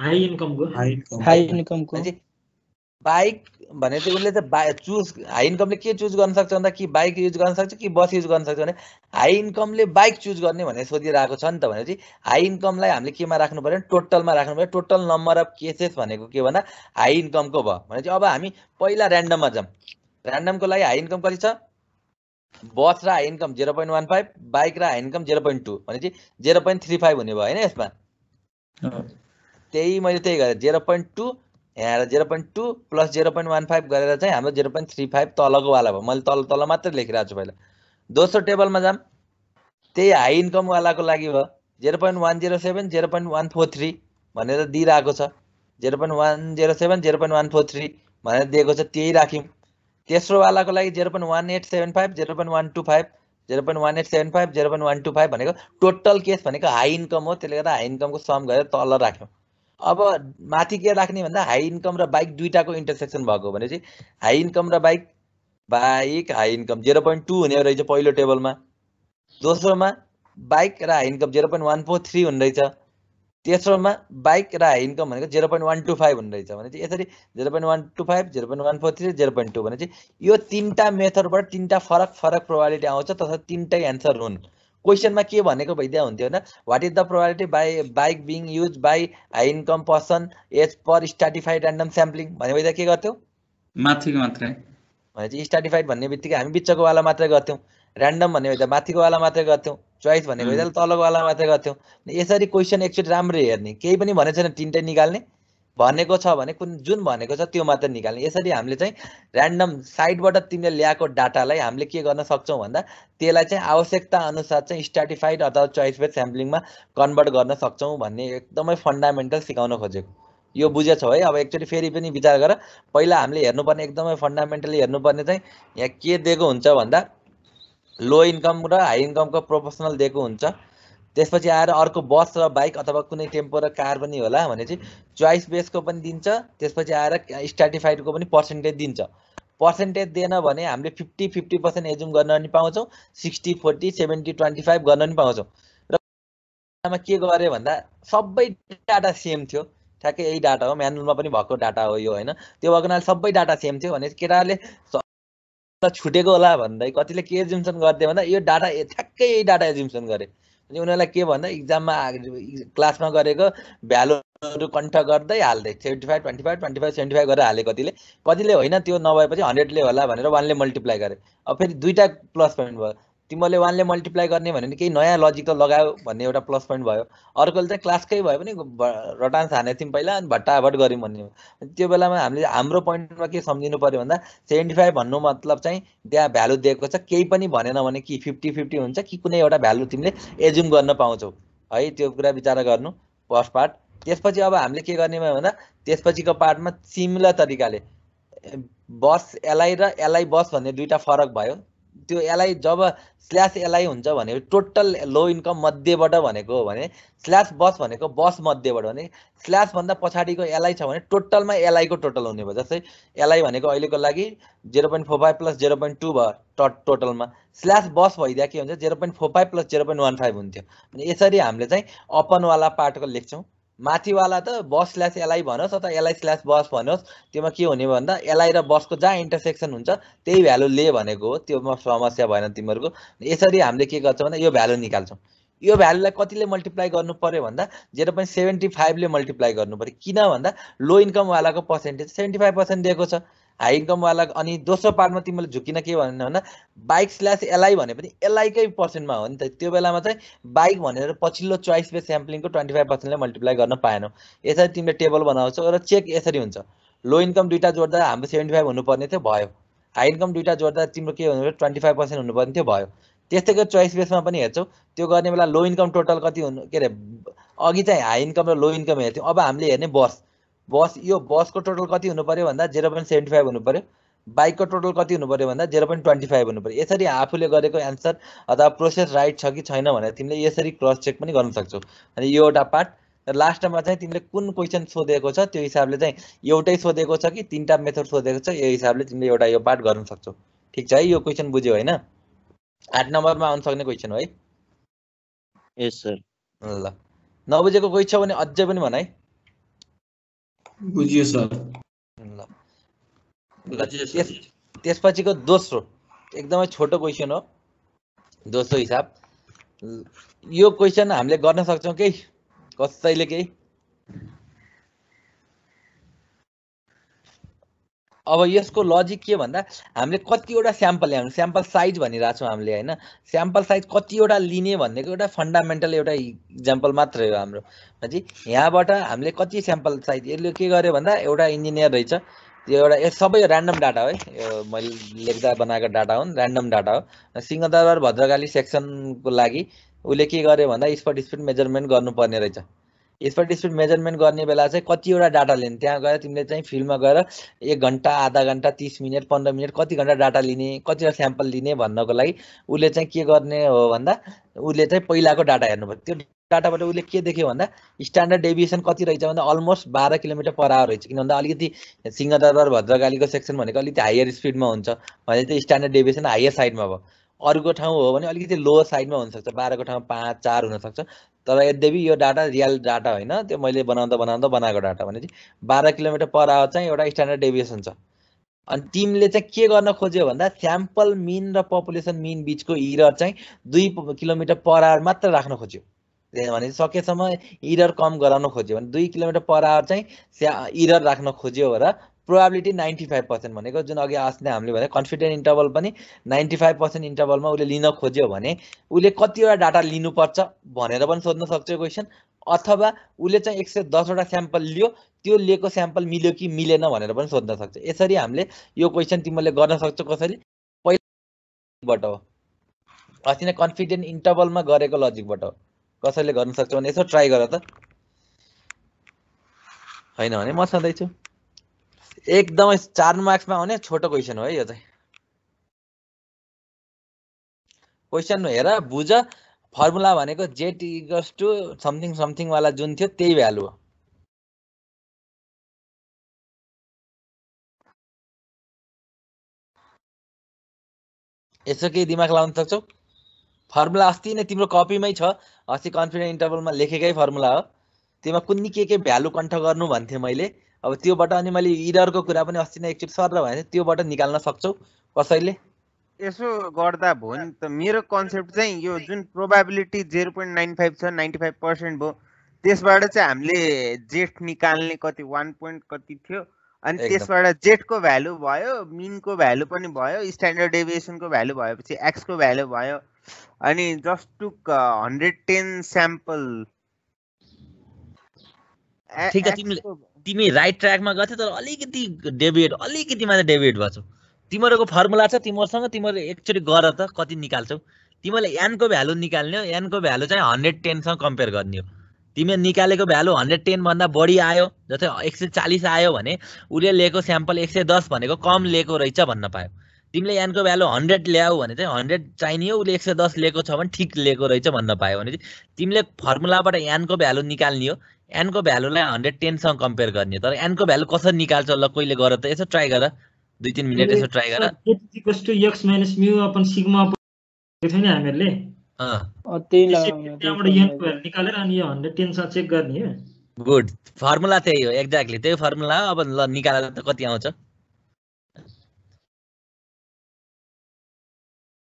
हाई इन्कमको हाई इन्कमको बाइक भने चाहिँ उसले चाहिँ बा चुज हाई इन्कमले के चुज गर्न सक्छ भन्दा कि बाइक युज गर्न सक्छ कि बस युज गर्न सक्छ भने हाई इन्कमले बाइक चुज गर्ने भनेर सोधिरहेको छ नि त भनेपछि हाई इन्कमलाई हामीले केमा राख्नु पऱ्यो टोटलमा राख्नु पऱ्यो टोटल नम्बर अफ केसेस भनेको के भन्दा हाई इन्कमको भयो चाहिँ अब हामी पहिला ऱ्यान्डममा जाउँ ऱ्यान्डमको लागि हाई इन्कम कति छ बस र high income zero point one five bike र high income zero point two भनेपछि जेरो पोइन्ट थ्री फाइभ हुने भयो होइन यसमा त्यही मैले त्यही गरेँ जेरो पोइन्ट टू यहाँ आएर zero point two plus zero point one five गरेर चाहिँ हाम्रो जेरो पोइन्ट थ्री फाइभ तलको वाला भयो मैले तल तल मात्रै लेखिरहेको छु पहिला दोस्रो टेबलमा जाऊँ त्यही हाई इन्कमवालाको लागि भयो zero point one zero seven zero point one four three भनेर दिइरहेको छ zero point one zero seven zero point one four three भनेर दिएको छ त्यही राख्यौँ तेस्रोवालाको लागि zero point one eight seven five zero point one two five zero point one eight seven five zero point one two five भनेको total case भनेको high income हो त्यसले गर्दा हाई इन्कमको सम गरेर तल राख्यौँ अब माथि के राख्ने भन्दा हाई इन्कम र बाइक दुइटाको इन्टरसेक्सन भएको भने चाहिँ हाई इन्कम र bike bike high income zero point two हुने रहेछ पहिलो टेबलमा दोस्रोमा बाइक र high income zero point one four three हुने रहेछ तेस्रोमा बाइक र हाई इन्कम भनेको zero point one two five हुने रहेछ भने चाहिँ यसरी zero point one two five zero point one four three zero point two भने चाहिँ यो तिनवटा मेथडबाट तिनवटा फरक फरक प्रोभाबिलिटी आउँछ तथा तिनटै एन्सर हुन् क्वेसनमा के भनेको भइदिया हुन्थ्यो होइन what is the probability by bike being use by high income person as per stratified random sampling भन्ने भइदिया के गर्थ्यौँ माथिको मात्रै चाहिँ स्टाटिफाइड भन्ने बित्तिकै हामी बिचको वाला मात्रै गर्थ्यौँ ऱ्यान्डम भन्ने भइदिया माथिको वाला मात्रै गर्थ्यौँ चोइस भन्ने भइदिया तलको वाला मात्रै गर्थ्यौँ यसरी क्वेसन एकचोटि राम्रो हेर्ने केही पनि भनेको छैन तिनटै निकाल्ने भनेको छ भने कुन जुन भनेको छ त्यो मात्र निकाल्ने यसरी हामीले चाहिँ ऱ्यान्डम साइडबाट तिमीले ल्याएको डाटालाई हामीले के गर्न सक्छौँ भन्दा त्यसलाई चाहिँ आवश्यकता अनुसार चाहिँ स्ट्याटिफाइड अथवा चोइस बेस स्याम्पलिङमा कन्भर्ट गर्न सक्छौँ भन्ने एकदमै फन्डामेन्टल सिकाउन खोजेको यो बुझेछौ है अब एक्चुली फेरि पनि विचार गर पहिला हामीले हेर्नुपर्ने एकदमै फन्डामेन्टली हेर्नुपर्ने चाहिँ यहाँ के दिएको हुन्छ भन्दा लो इन्कम र हाई इन्कमको प्रोफेसनल दिएको हुन्छ त्यसपछि आएर अर्को बस र बाइक अथवा कुनै टेम्पो र कार पनि होला भने चाहिँ चोइस बेसको पनि दिन्छ त्यसपछि आएर स्टाटिफाइडको पनि पर्सेन्टेज दिन्छ पर्सेन्टेज दिएन भने हामीले फिफ्टी फिफ्टी पर्सेन्ट एजुम गर्न पनि पाउँछौँ sixty forty seventy twenty five गर्न पनि पाउँछौँ र के गर्यो भन्दा सबै डाटा सेम थियो ठ्याक्कै यही डाटा हो म्यानुअलमा पनि भएको डाटा हो यो होइन त्यो भएको हुनाले सबै डाटा सेम थियो भने केटाहरूले छुटेको होला भन्दै कतिले के एजुम्सन गरिदियो भन्दा यो डाटा ठ्याक्कै यही डाटा एजुम्सन गरे अनि उनीहरूलाई के भन्दा इक्जाममा क्लासमा गरेको भ्यालुहरू कन्ठ गर्दै हाल्दै seventy five twenty five twenty five seventy five गरेर हाले कतिले कतिले होइन त्यो नभएपछि हन्ड्रेडले होला भनेर वानले मल्टिप्लाई गरे अब फेरि दुईवटा प्लस पोइन्ट भयो तिमीहरूले वानले मल्टिप्लाई गर्ने भने केही नयाँ लजिक त लगायो भन्ने एउटा प्लस पोइन्ट भयो अर्कोले चाहिँ क्लासकै भयो भने रटान्स हाने थियौँ पहिला अनि भट्टाभट गऱ्यौँ भन्ने त्यो बेलामा हामीले हाम्रो पोइन्टमा के सम्झिनु पऱ्यो भन्दा सेभेन्टी फाइभ भन्नु मतलब चाहिँ त्यहाँ भ्यालु दिएको छ केही पनि भनेन भने कि फिफ्टी फिफ्टी हुन्छ कि कुनै एउटा भ्यालु तिमीले एज्युम गर्न पाउँछौ है त्यो कुरा विचार गर्नु फर्स्ट पार्ट त्यसपछि अब हामीले के गर्ने भयो भन्दा त्यसपछिको पार्टमा सिमिलर तरिकाले बस एलआई र एलआई बस भन्ने दुईवटा फरक भयो त्यो एलआई जब स्ल्यास एलआई हुन्छ भने टोटल लो इन्कम मध्येबाट भनेको हो भने स्ल्यास बस भनेको बस मध्येबाट भने स्ल्यासभन्दा पछाडिको एलआई छ भने टोटलमा एलआईको टोटल हुने भयो जस्तै एलआई भनेको अहिलेको लागि zero point four five plus zero point two भयो ट टोटलमा स्ल्यास बस भइदिया के हुन्छ zero point four five plus zero point one five हुन्थ्यो अनि यसरी हामीले चाहिँ अपनवाला पार्टको लेख्छौँ माथिवाला त बस स्ल्यास एलआई भनोस् अथवा एलआई स्ल्यास बस भनोस् त्योमा के हुने भन्दा एलआई र बसको जहाँ इन्टरसेक्सन हुन्छ त्यही भ्यालु ले भनेको हो त्योमा समस्या भएन तिमीहरूको यसरी हामीले के गर्छौँ भन्दा यो भ्यालु निकाल्छौँ यो भ्यालुलाई कतिले मल्टिप्लाई गर्नु पऱ्यो भन्दा जेरो पोइन्ट सेभेन्टी फाइभले मल्टिप्लाई गर्नु पऱ्यो किन भन्दा लो इन्कमवालाको पर्सेन्टेज सेभेन्टी फाइभ पर्सेन्ट दिएको छ हाई इन्कमवाला अनि दोस्रो पार्टमा तिमीले झुकिन के भन्ने भन्दा बाइक स्ल्यास एलआई भने पनि एलआईकै पर्सेन्टमा हो नि त त्यो बेलामा चाहिँ बाइक भनेर पछिल्लो चोइस बेस स्याम्पलिङको ट्वेन्टी फाइभ पर्सेन्टले मल्टिप्लाई गर्न पाएनौ यसरी तिमीले टेबल बनाउँछौ र चेक यसरी हुन्छ लो इन्कम दुइटा जोड्दा हाम्रो सेभेन्टी फाइभ हुनुपर्ने थियो भयो हाई इन्कम दुइटा जोड्दा तिम्रो के हुनु ट्वेन्टी फाइभ पर्सेन्ट हुनुपर्ने थियो भयो त्यस्तै गरी चोइस बेसमा पनि हेर्छौँ त्यो गर्ने बेला लो इन्कम टोटल कति हुनु के अरे अघि चाहिँ हाई इन्कम र लो इन्कम हेर्थ्यौँ अब हामीले हेर्ने वर्ष बस यो बसको टोटल कति हुनु पऱ्यो भन्दा जेरो पोइन्ट सेभेन्टी फाइभ हुनु पऱ्यो बाइकको टोटल कति हुनु पऱ्यो भन्दा जेरो पोइन्ट ट्वेन्टी फाइभ हुनु पऱ्यो यसरी आफूले गरेको एन्सर अथवा प्रोसेस राइट छ कि छैन भनेर तिमीले यसरी क्रस चेक पनि गर्न सक्छौ अनि यो एउटा पार्ट र लास्टमा चाहिँ तिमीले कुन क्वेसन सोधेको छ त्यो हिसाबले चाहिँ एउटै सोधेको छ कि तिनवटा मेथड सोधेको छ यो हिसाबले तिमीले एउटा यो पार्ट गर्न सक्छौ ठिक छ है यो क्वेसन बुझ्यौ होइन आठ नम्बरमा आउन सक्ने क्वेसन हो है यस सर ल नबुझेको कोही छ भने अझै पनि भन है बुझियो सर ल त्यस त्यसपछिको दोस्रो एकदमै छोटो क्वेसन हो दोस्रो हिसाब यो क्वेसन हामीले गर्न सक्छौँ केही कसैले केही अब यसको लजिक के भन्दा हामीले कतिवटा स्याम्पल ल्याउनु स्याम्पल साइज भनिरहेको छौँ हामीले होइन स्याम्पल साइज कतिवटा लिने भनेको एउटा फन्डामेन्टल एउटा इक्जाम्पल मात्रै हो हाम्रो भनेपछि यहाँबाट हामीले कति स्याम्पल साइज यसले के गर्यो भन्दा एउटा इन्जिनियर रहेछ त्यो एउटा सबै ऱ्यान्डम डाटा हो है मैले लेख्दा बनाएको डाटा हो ऱ्यान्डम डाटा हो सिंहदरबार भद्रकाली सेक्सनको लागि उसले के गर्यो भन्दा स्पट स्पिड मेजरमेन्ट गर्नुपर्ने रहेछ एक्सपर्ट स्पिड मेजरमेन्ट गर्ने बेला चाहिँ कतिवटा डाटा लिने त्यहाँ गएर तिमीले चाहिँ फिल्डमा गएर एक घन्टा आधा घन्टा तिस मिनट पन्ध्र मिनट कति घन्टा डाटा लिने कतिवटा स्याम्पल लिने भन्नको लागि उसले चाहिँ के गर्ने हो भन्दा उसले चाहिँ पहिलाको डाटा हेर्नुपर्छ त्यो डाटाबाट उसले के देख्यो भन्दा स्ट्यान्डर्ड डेभिएसन कति रहेछ भन्दा अलमोस्ट बाह्र किलोमिटर पर आवर रहेछ किन भन्दा अलिकति सिंहदरबार भद्रकालीको सेक्सन भनेको अलिकति हायर स्पिडमा हुन्छ भने चाहिँ स्ट्यान्डर्ड डेभिएसन हायर साइडमा भयो अर्को ठाउँ हो भने अलिकति लो साइडमा हुनसक्छ बाह्रको ठाउँमा पाँच चार हुनसक्छ तर यद्यपि यो डाटा रियल डाटा होइन त्यो मैले बनाउँदा बनाउँदा बनाएको डाटा भनेपछि चाहिँ बाह्र किलोमिटर पर आवर चाहिँ एउटा स्ट्यान्डर्ड डेभिएसन छ अनि टिमले चाहिँ के गर्न खोज्यो भन्दा स्याम्पल मिन र पपुलेसन मिन बिचको इरर चाहिँ दुई किलोमिटर पर आवर मात्र राख्न खोज्यो भने सकेसम्म इरर कम गराउन खोज्यो भने दुई किलोमिटर पर आवर चाहिँ स्या इरर राख्न खोज्यो र प्रोभाबिलिटी नाइन्टी फाइभ पर्सेन्ट भनेको जुन अघि आस्ने हामीले भने कन्फिडेन्ट इन्टरभल पनि नाइन्टी फाइभ पर्सेन्ट इन्टरभलमा उसले लिन खोज्यो भने उसले कतिवटा डाटा लिनुपर्छ भनेर पनि सोध्न सक्छ क्वेसन अथवा उसले चाहिँ एक सय दसवटा स्याम्पल लियो त्यो लिएको स्याम्पल मिल्यो कि मिलेन भनेर पनि सोध्न सक्छ यसरी हामीले यो क्वेसन तिमीले गर्न सक्छौ कसरी पहिलाबाट हो अस्ति नै कन्फिडेन्ट इन्टरभलमा गरेको लजिकबाट हो कसैले गर्न सक्छ भने यसो ट्राई गर त होइन भने म सधैँ छु एकदमै चार मार्क्समा आउने छोटो क्वेसन हो है यो चाहिँ क्वेसन हेर बुझ फर्मुला भनेको जेट इगर्स टु समथिङ समथिङवाला जुन थियो त्यही भ्यालु हो यसो केही दिमाग लाउन सक्छौ फर्मुला अस्ति नै तिम्रो कपीमै छ अस्ति कन्फिडेन्ट इन्टरभलमा लेखेकै फर्मुला हो त्यसमा कुनै के के भ्यालु कन्ठ गर्नु भन्थेँ मैले अब त्योबाट अनि मैले इररको कुरा पनि अस्ति नै एकचोटि सर र त्योबाट निकाल्न सक्छौ कसैले यसो गर्दा भयो नि त मेरो कन्सेप्ट चाहिँ यो जुन probability zero point nine five छ नाइन्टी फाइभ पर्सेन्ट भयो त्यसबाट चाहिँ हामीले जेट निकाल्ने कति वान पोइन्ट कति थियो अनि त्यसबाट जेटको भ्यालु भयो मिनको भ्यालु पनि भयो स्ट्यान्डर्ड डेभिएसनको भ्यालु भएपछि एक्सको भ्यालु भयो अनि just took hundred ten sample तिमी राइट ट्र्याकमा गएको थियौ तर अलिकति डेबिट अलिकति मात्र डेबिट भएको तिम्रोको तिमीहरूको फर्मुला छ तिमीहरूसँग तिमीहरू एकचोटि गर त कति निकाल्छौ तिमीहरूले एनको भ्यालु निकाल्ने हो एनको भ्यालु चाहिँ हन्ड्रेड टेनसँग कम्पेयर गर्ने हो तिमीले निकालेको भ्यालु हन्ड्रेड टेनभन्दा बढी आयो जस्तै एक सय चालिस आयो भने उसले लिएको स्याम्पल एक सय दस भनेको कम लिएको रहेछ भन्न पायो तिमीले एनको भ्यालु हन्ड्रेड ल्याऊ भने चाहिँ हन्ड्रेड चाहिने उसले एक सय दस लिएको छ भने ठिक लिएको रहेछ भन्न पायो भने चाहिँ तिमीले फर्मुलाबाट एनको भ्यालु निकाल्ने हो एनको भ्यालुलाई हन्ड्रेड टेनसँग कम्पेयर गर्ने तर एनको भ्यालु कसरी निकाल्छ ल कहिले गर त यसो ट्राई गर दुई तिन मिनट यसो ट्राई गर गुड फर्मुला त्यही हो एक्ज्याक्टली त्यही फर्मुला अब ल निकालेर त कति आउँछ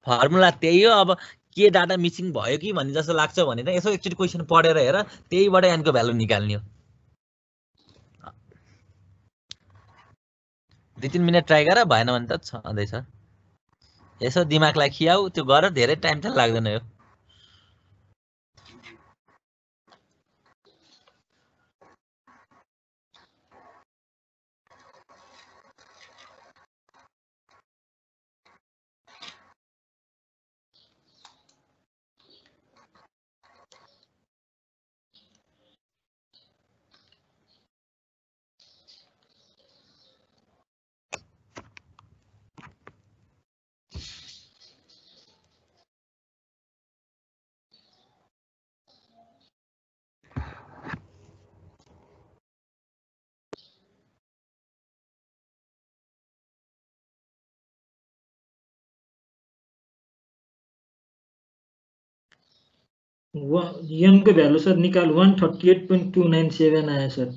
फर्मुला त्यही हो अब के डाटा मिसिङ भयो कि भन्ने जस्तो लाग्छ भने त यसो एकचोटि क्वेसन पढेर हेर त्यहीबाट एनको भ्यालु निकाल्ने हो दुई तिन मिनट ट्राई गर भएन भने त छँदैछ यसो दिमागलाई खियाऊ त्यो गर धेरै टाइम त लाग्दैन यो यन का वैल्यू सर निकाल 138.297 आया सर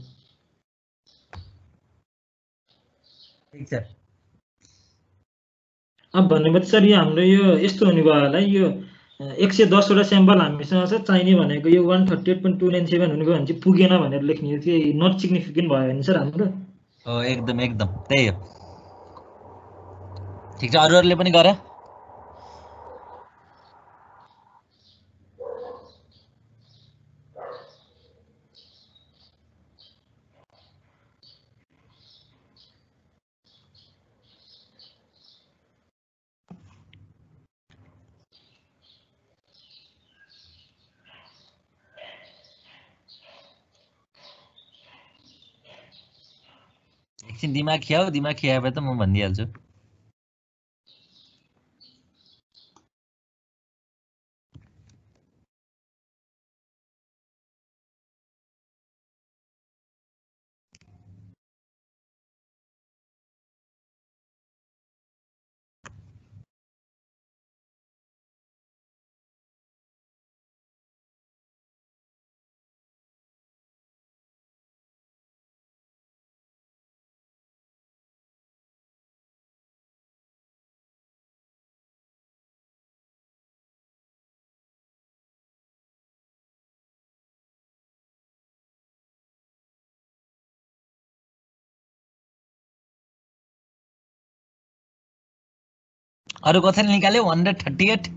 ठीक सर अब भाई सर ये हम यो होने वाला भयो होला यो एक सौ दस वा सैंपल छ चाहिने भनेको यो thirty eight point two nine seven होने भने पुगेन भनेर थे नट सिग्निफिकेन्ट भाई सर हम एकदम एकदम ठीक हो ठिक छ अरूहरूले पनि एकछिन दिमाग खियाऊ दिमाग खियाएर त म भनिदिइहाल्छु और क्वेश्चन निकाले वन थर्टी एट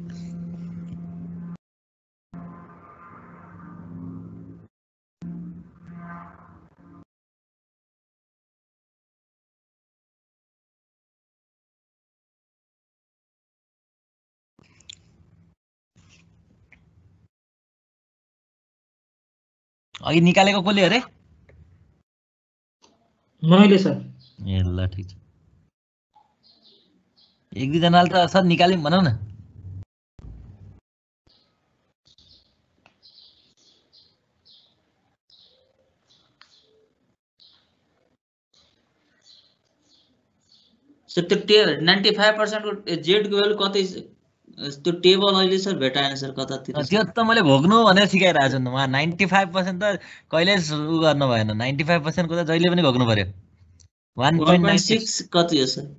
अघि निकालेको कसले अरे मैले सर ए ल छ एक दुईजनाले त सर निकाल्यौँ भनौँ न त्यो टे नाइन्टी फाइभ पर्सेन्टको जेडको भेल्यु कतै त्यो टेबल अहिले सर भेटाएन सर कतातिर त्यो त मैले भोग्नु भनेर सिकाइरहेको छु उहाँ नाइन्टी फाइभ पर्सेन्ट त कहिले उ गर्नु भएन नाइन्टी फाइभ पर्सेन्टको त जहिले पनि भोग्नु पर्यो कति हो सर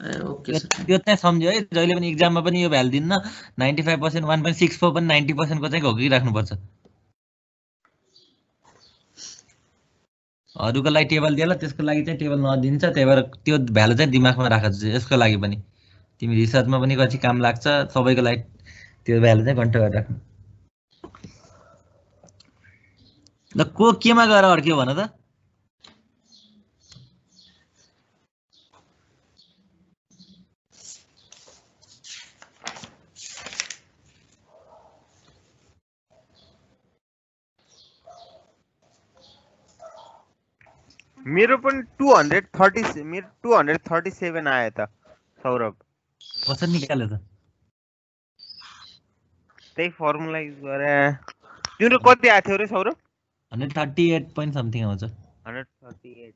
त्यो चाहिँ सम्झ्यो है जहिले पनि इक्जाममा पनि यो भ्यालु दिन्न ninety five percent one point six four पनि नाइन्टी पर्सेन्टको चाहिँ घोकिराख्नुपर्छ अरूको लागि टेबल दिएला त्यसको लागि चाहिँ टेबल नदिन्छ त्यही भएर त्यो भ्यालु चाहिँ दिमागमा राख यसको लागि पनि तिमी रिसर्चमा पनि कति काम लाग्छ सबैको लागि त्यो भ्यालु चाहिँ कन्ट्रोल गरिराख्नु ल को केमा गएर अड्क्यो भन त मेरो पनि टु हन्ड्रेड थर्टी मेरो टु हन्ड्रेड थर्टी सेभेन आयो त सौरभ कसरी निकाल्यो त त्यही फर्मुला युज गरे तिम्रो कति आएको थियो अरे Saurabh hundred thirty eight point something आउँछ हन्ड्रेड थर्टी एट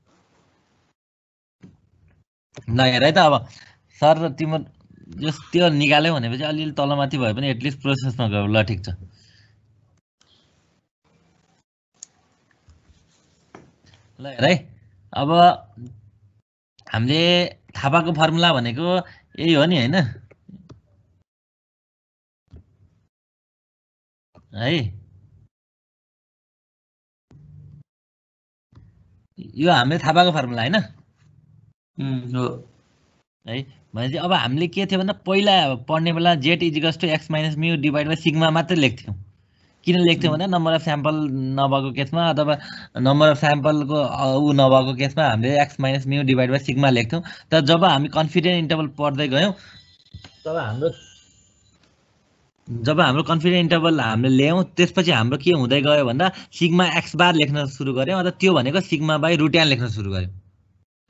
ल हेर है त अब सर र तिम्रो जस त्यो निकाल्यो भनेपछि अलिअलि तलमाथि भए पनि एटलिस्ट प्रोसेसमा गयो ल ठिक छ ल हेर है अब हामीले थापाको फर्मुला भनेको यही हो नि होइन है यो हामीले थापाको फर्मुला होइन है भनेपछि अब हामीले के थियो भन्दा पहिला पढ्ने बेला Z equals to X minus mu divide by sigma मात्रै लेख्थ्यौँ किन लेख्थ्यौँ भने नम्बर अफ स्याम्पल नभएको केसमा अथवा नम्बर अफ स्याम्पलको ऊ नभएको केसमा हामीले X minus mu divide by sigma लेख्थ्यौँ तर जब हामी कन्फिडेन्ट इन्टरभल पढ्दै गयौँ तब हाम्रो जब हाम्रो कन्फिडेन्ट इन्टरभल हामीले ल्यायौँ त्यसपछि हाम्रो के हुँदै गयो भन्दा सिग्मा एक्स बार लेख्न सुरु गऱ्यौँ अन्त त्यो भनेको सिग्मा बाई रुट्यान लेख्न सुरु गऱ्यौँ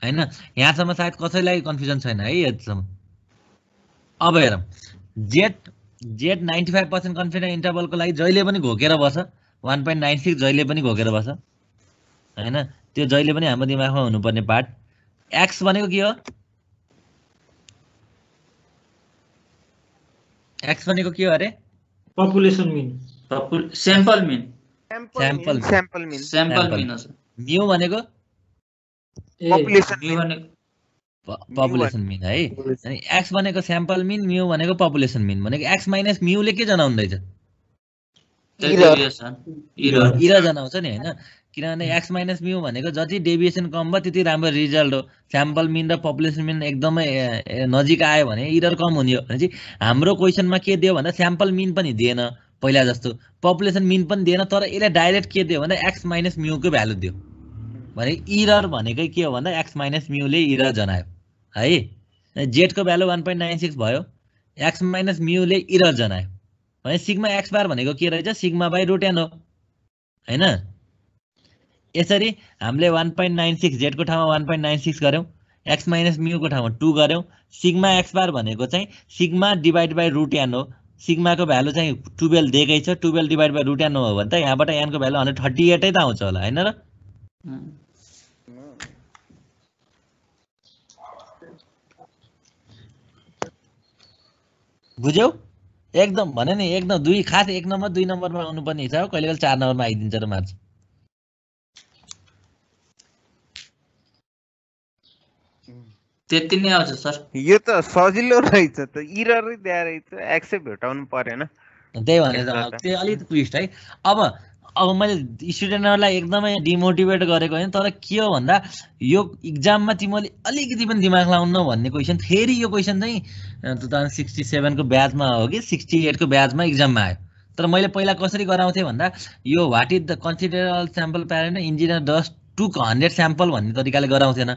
होइन यहाँसम्म सायद कसैलाई कन्फ्युजन छैन है यतिसम्म अब हेरौँ Z Z ninety five percent confidence इन्टरभलको लागि जहिले पनि घोकेर बस्छ वान पोइन्ट नाइन सिक्स जहिले पनि घोकेर बस्छ होइन त्यो जहिले पनि हाम्रो दिमागमा हुनुपर्ने पार्ट एक्स भनेको के हो एक्स भनेको के हो अरे population mean sample mean sample sample mean mu भनेको पपुलेसन पपुलेसन मिन है अनि एक्स भनेको स्याम्पल मिन म्यु भनेको पपुलेसन मिन भनेको एक्स माइनस म्युले के जनाउँदैछ इर जनाउँछ नि होइन किनभने एक्स माइनस म्यु भनेको जति डेभिएसन कम भयो त्यति राम्रो रिजल्ट हो स्याम्पल मिन र पपुलेसन मिन एकदमै नजिक आयो भने इरर कम हुने हो भनेपछि हाम्रो क्वेसनमा के दियो भन्दा स्याम्पल मिन पनि दिएन पहिला जस्तो पपुलेसन मिन पनि दिएन तर यसलाई डाइरेक्ट के दियो भन्दा एक्स माइनस म्युको भ्यालु दियो भने इरर भनेकै के हो भन्दा एक्स माइनस म्युले इरर जनायो है जेडको value one point nine six भयो एक्स माइनस म्युले इरर जनायो भने सिग्मा एक्स बार भनेको के रहेछ सिग्मा बाई रोट्यान हो होइन यसरी हामीले वान पोइन्ट नाइन सिक्स जेडको ठाउँमा वान पोइन्ट नाइन सिक्स गऱ्यौँ एक्स माइनस म्युको ठाउँमा टू गऱ्यौँ सिग्मा एक्स बार भनेको चाहिँ सिग्मा डिभाइड बाई रुट्यान हो सिग्माको भ्यालु चाहिँ टुवेल्भ दिएकै छ टुवेल्भ डिभाइड बाई रुट्यान हो भने त यहाँबाट एनको भ्यालु हन्ड्रेड थर्टी एटै त आउँछ होला होइन र बुझ्यौ एकदम भने नि एकदम दुई खास एक नम्बर दुई नम्बरमा आउनुपर्ने हिसाब कहिले कहिले चार नम्बरमा आइदिन्छ र मार्छ त्यति नै आउँछ सर यो त सजिलो रहेछ त इररै दिएर एक्सेप्ट भेटाउनु परेन त्यही भनेर त्यो अलिक ट्विस्ट है अब अब मैले स्टुडेन्टहरूलाई एकदमै डिमोटिभेट गरेको होइन तर के हो भन्दा यो इक्जाममा तिमीले अलिकति पनि दिमाग लाउन भन्ने क्वेसन फेरि यो क्वेसन चाहिँ टु थाउजन्ड सिक्सटी सेभेनको ब्याचमा हो कि सिक्सटी एटको ब्याचमा इक्जाममा आयो तर मैले पहिला कसरी गराउँथेँ भन्दा यो what is the considerable sample parent engineer dust took hundred sample भन्ने तरिकाले गराउँथेन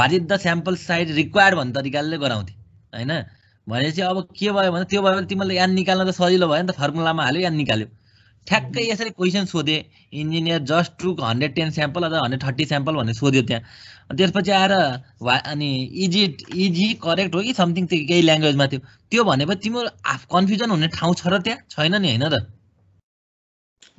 what is the sample size required भन्ने तरिकाले गराउँथेँ होइन भनेपछि अब के भयो भने त्यो भयो भने तिमीले याद निकाल्न त सजिलो भयो नि त फर्मुलामा हाल्यो याद निकाल्यो ठ्याक्कै यसरी क्वेसन सोधेँ engineer just two hundred ten sample अथवा हन्ड्रेड थर्टी स्याम्पल भनेर सोध्यो त्यहाँ त्यसपछि आएर वा अनि इजी इजी करेक्ट हो कि समथिङ त्यो केही ल्याङ्ग्वेजमा थियो त्यो भनेपछि तिम्रो आफ कन्फ्युजन हुने ठाउँ छ र त्यहाँ छैन नि होइन र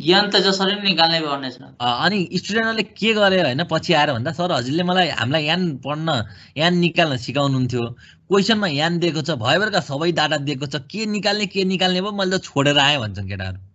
यन त जसरी निकाल्ने अनि स्टुडेन्टहरूले के गरे होइन पछि आएर भन्दा सर हजुरले मलाई हामीलाई यान पढ्न यान निकाल्न सिकाउनुहुन्थ्यो क्वेसनमा यान दिएको छ भयबरका सबै डाटा दिएको छ के निकाल्ने के निकाल्ने भयो मैले त छोडेर आएँ भन्छन् केटाहरू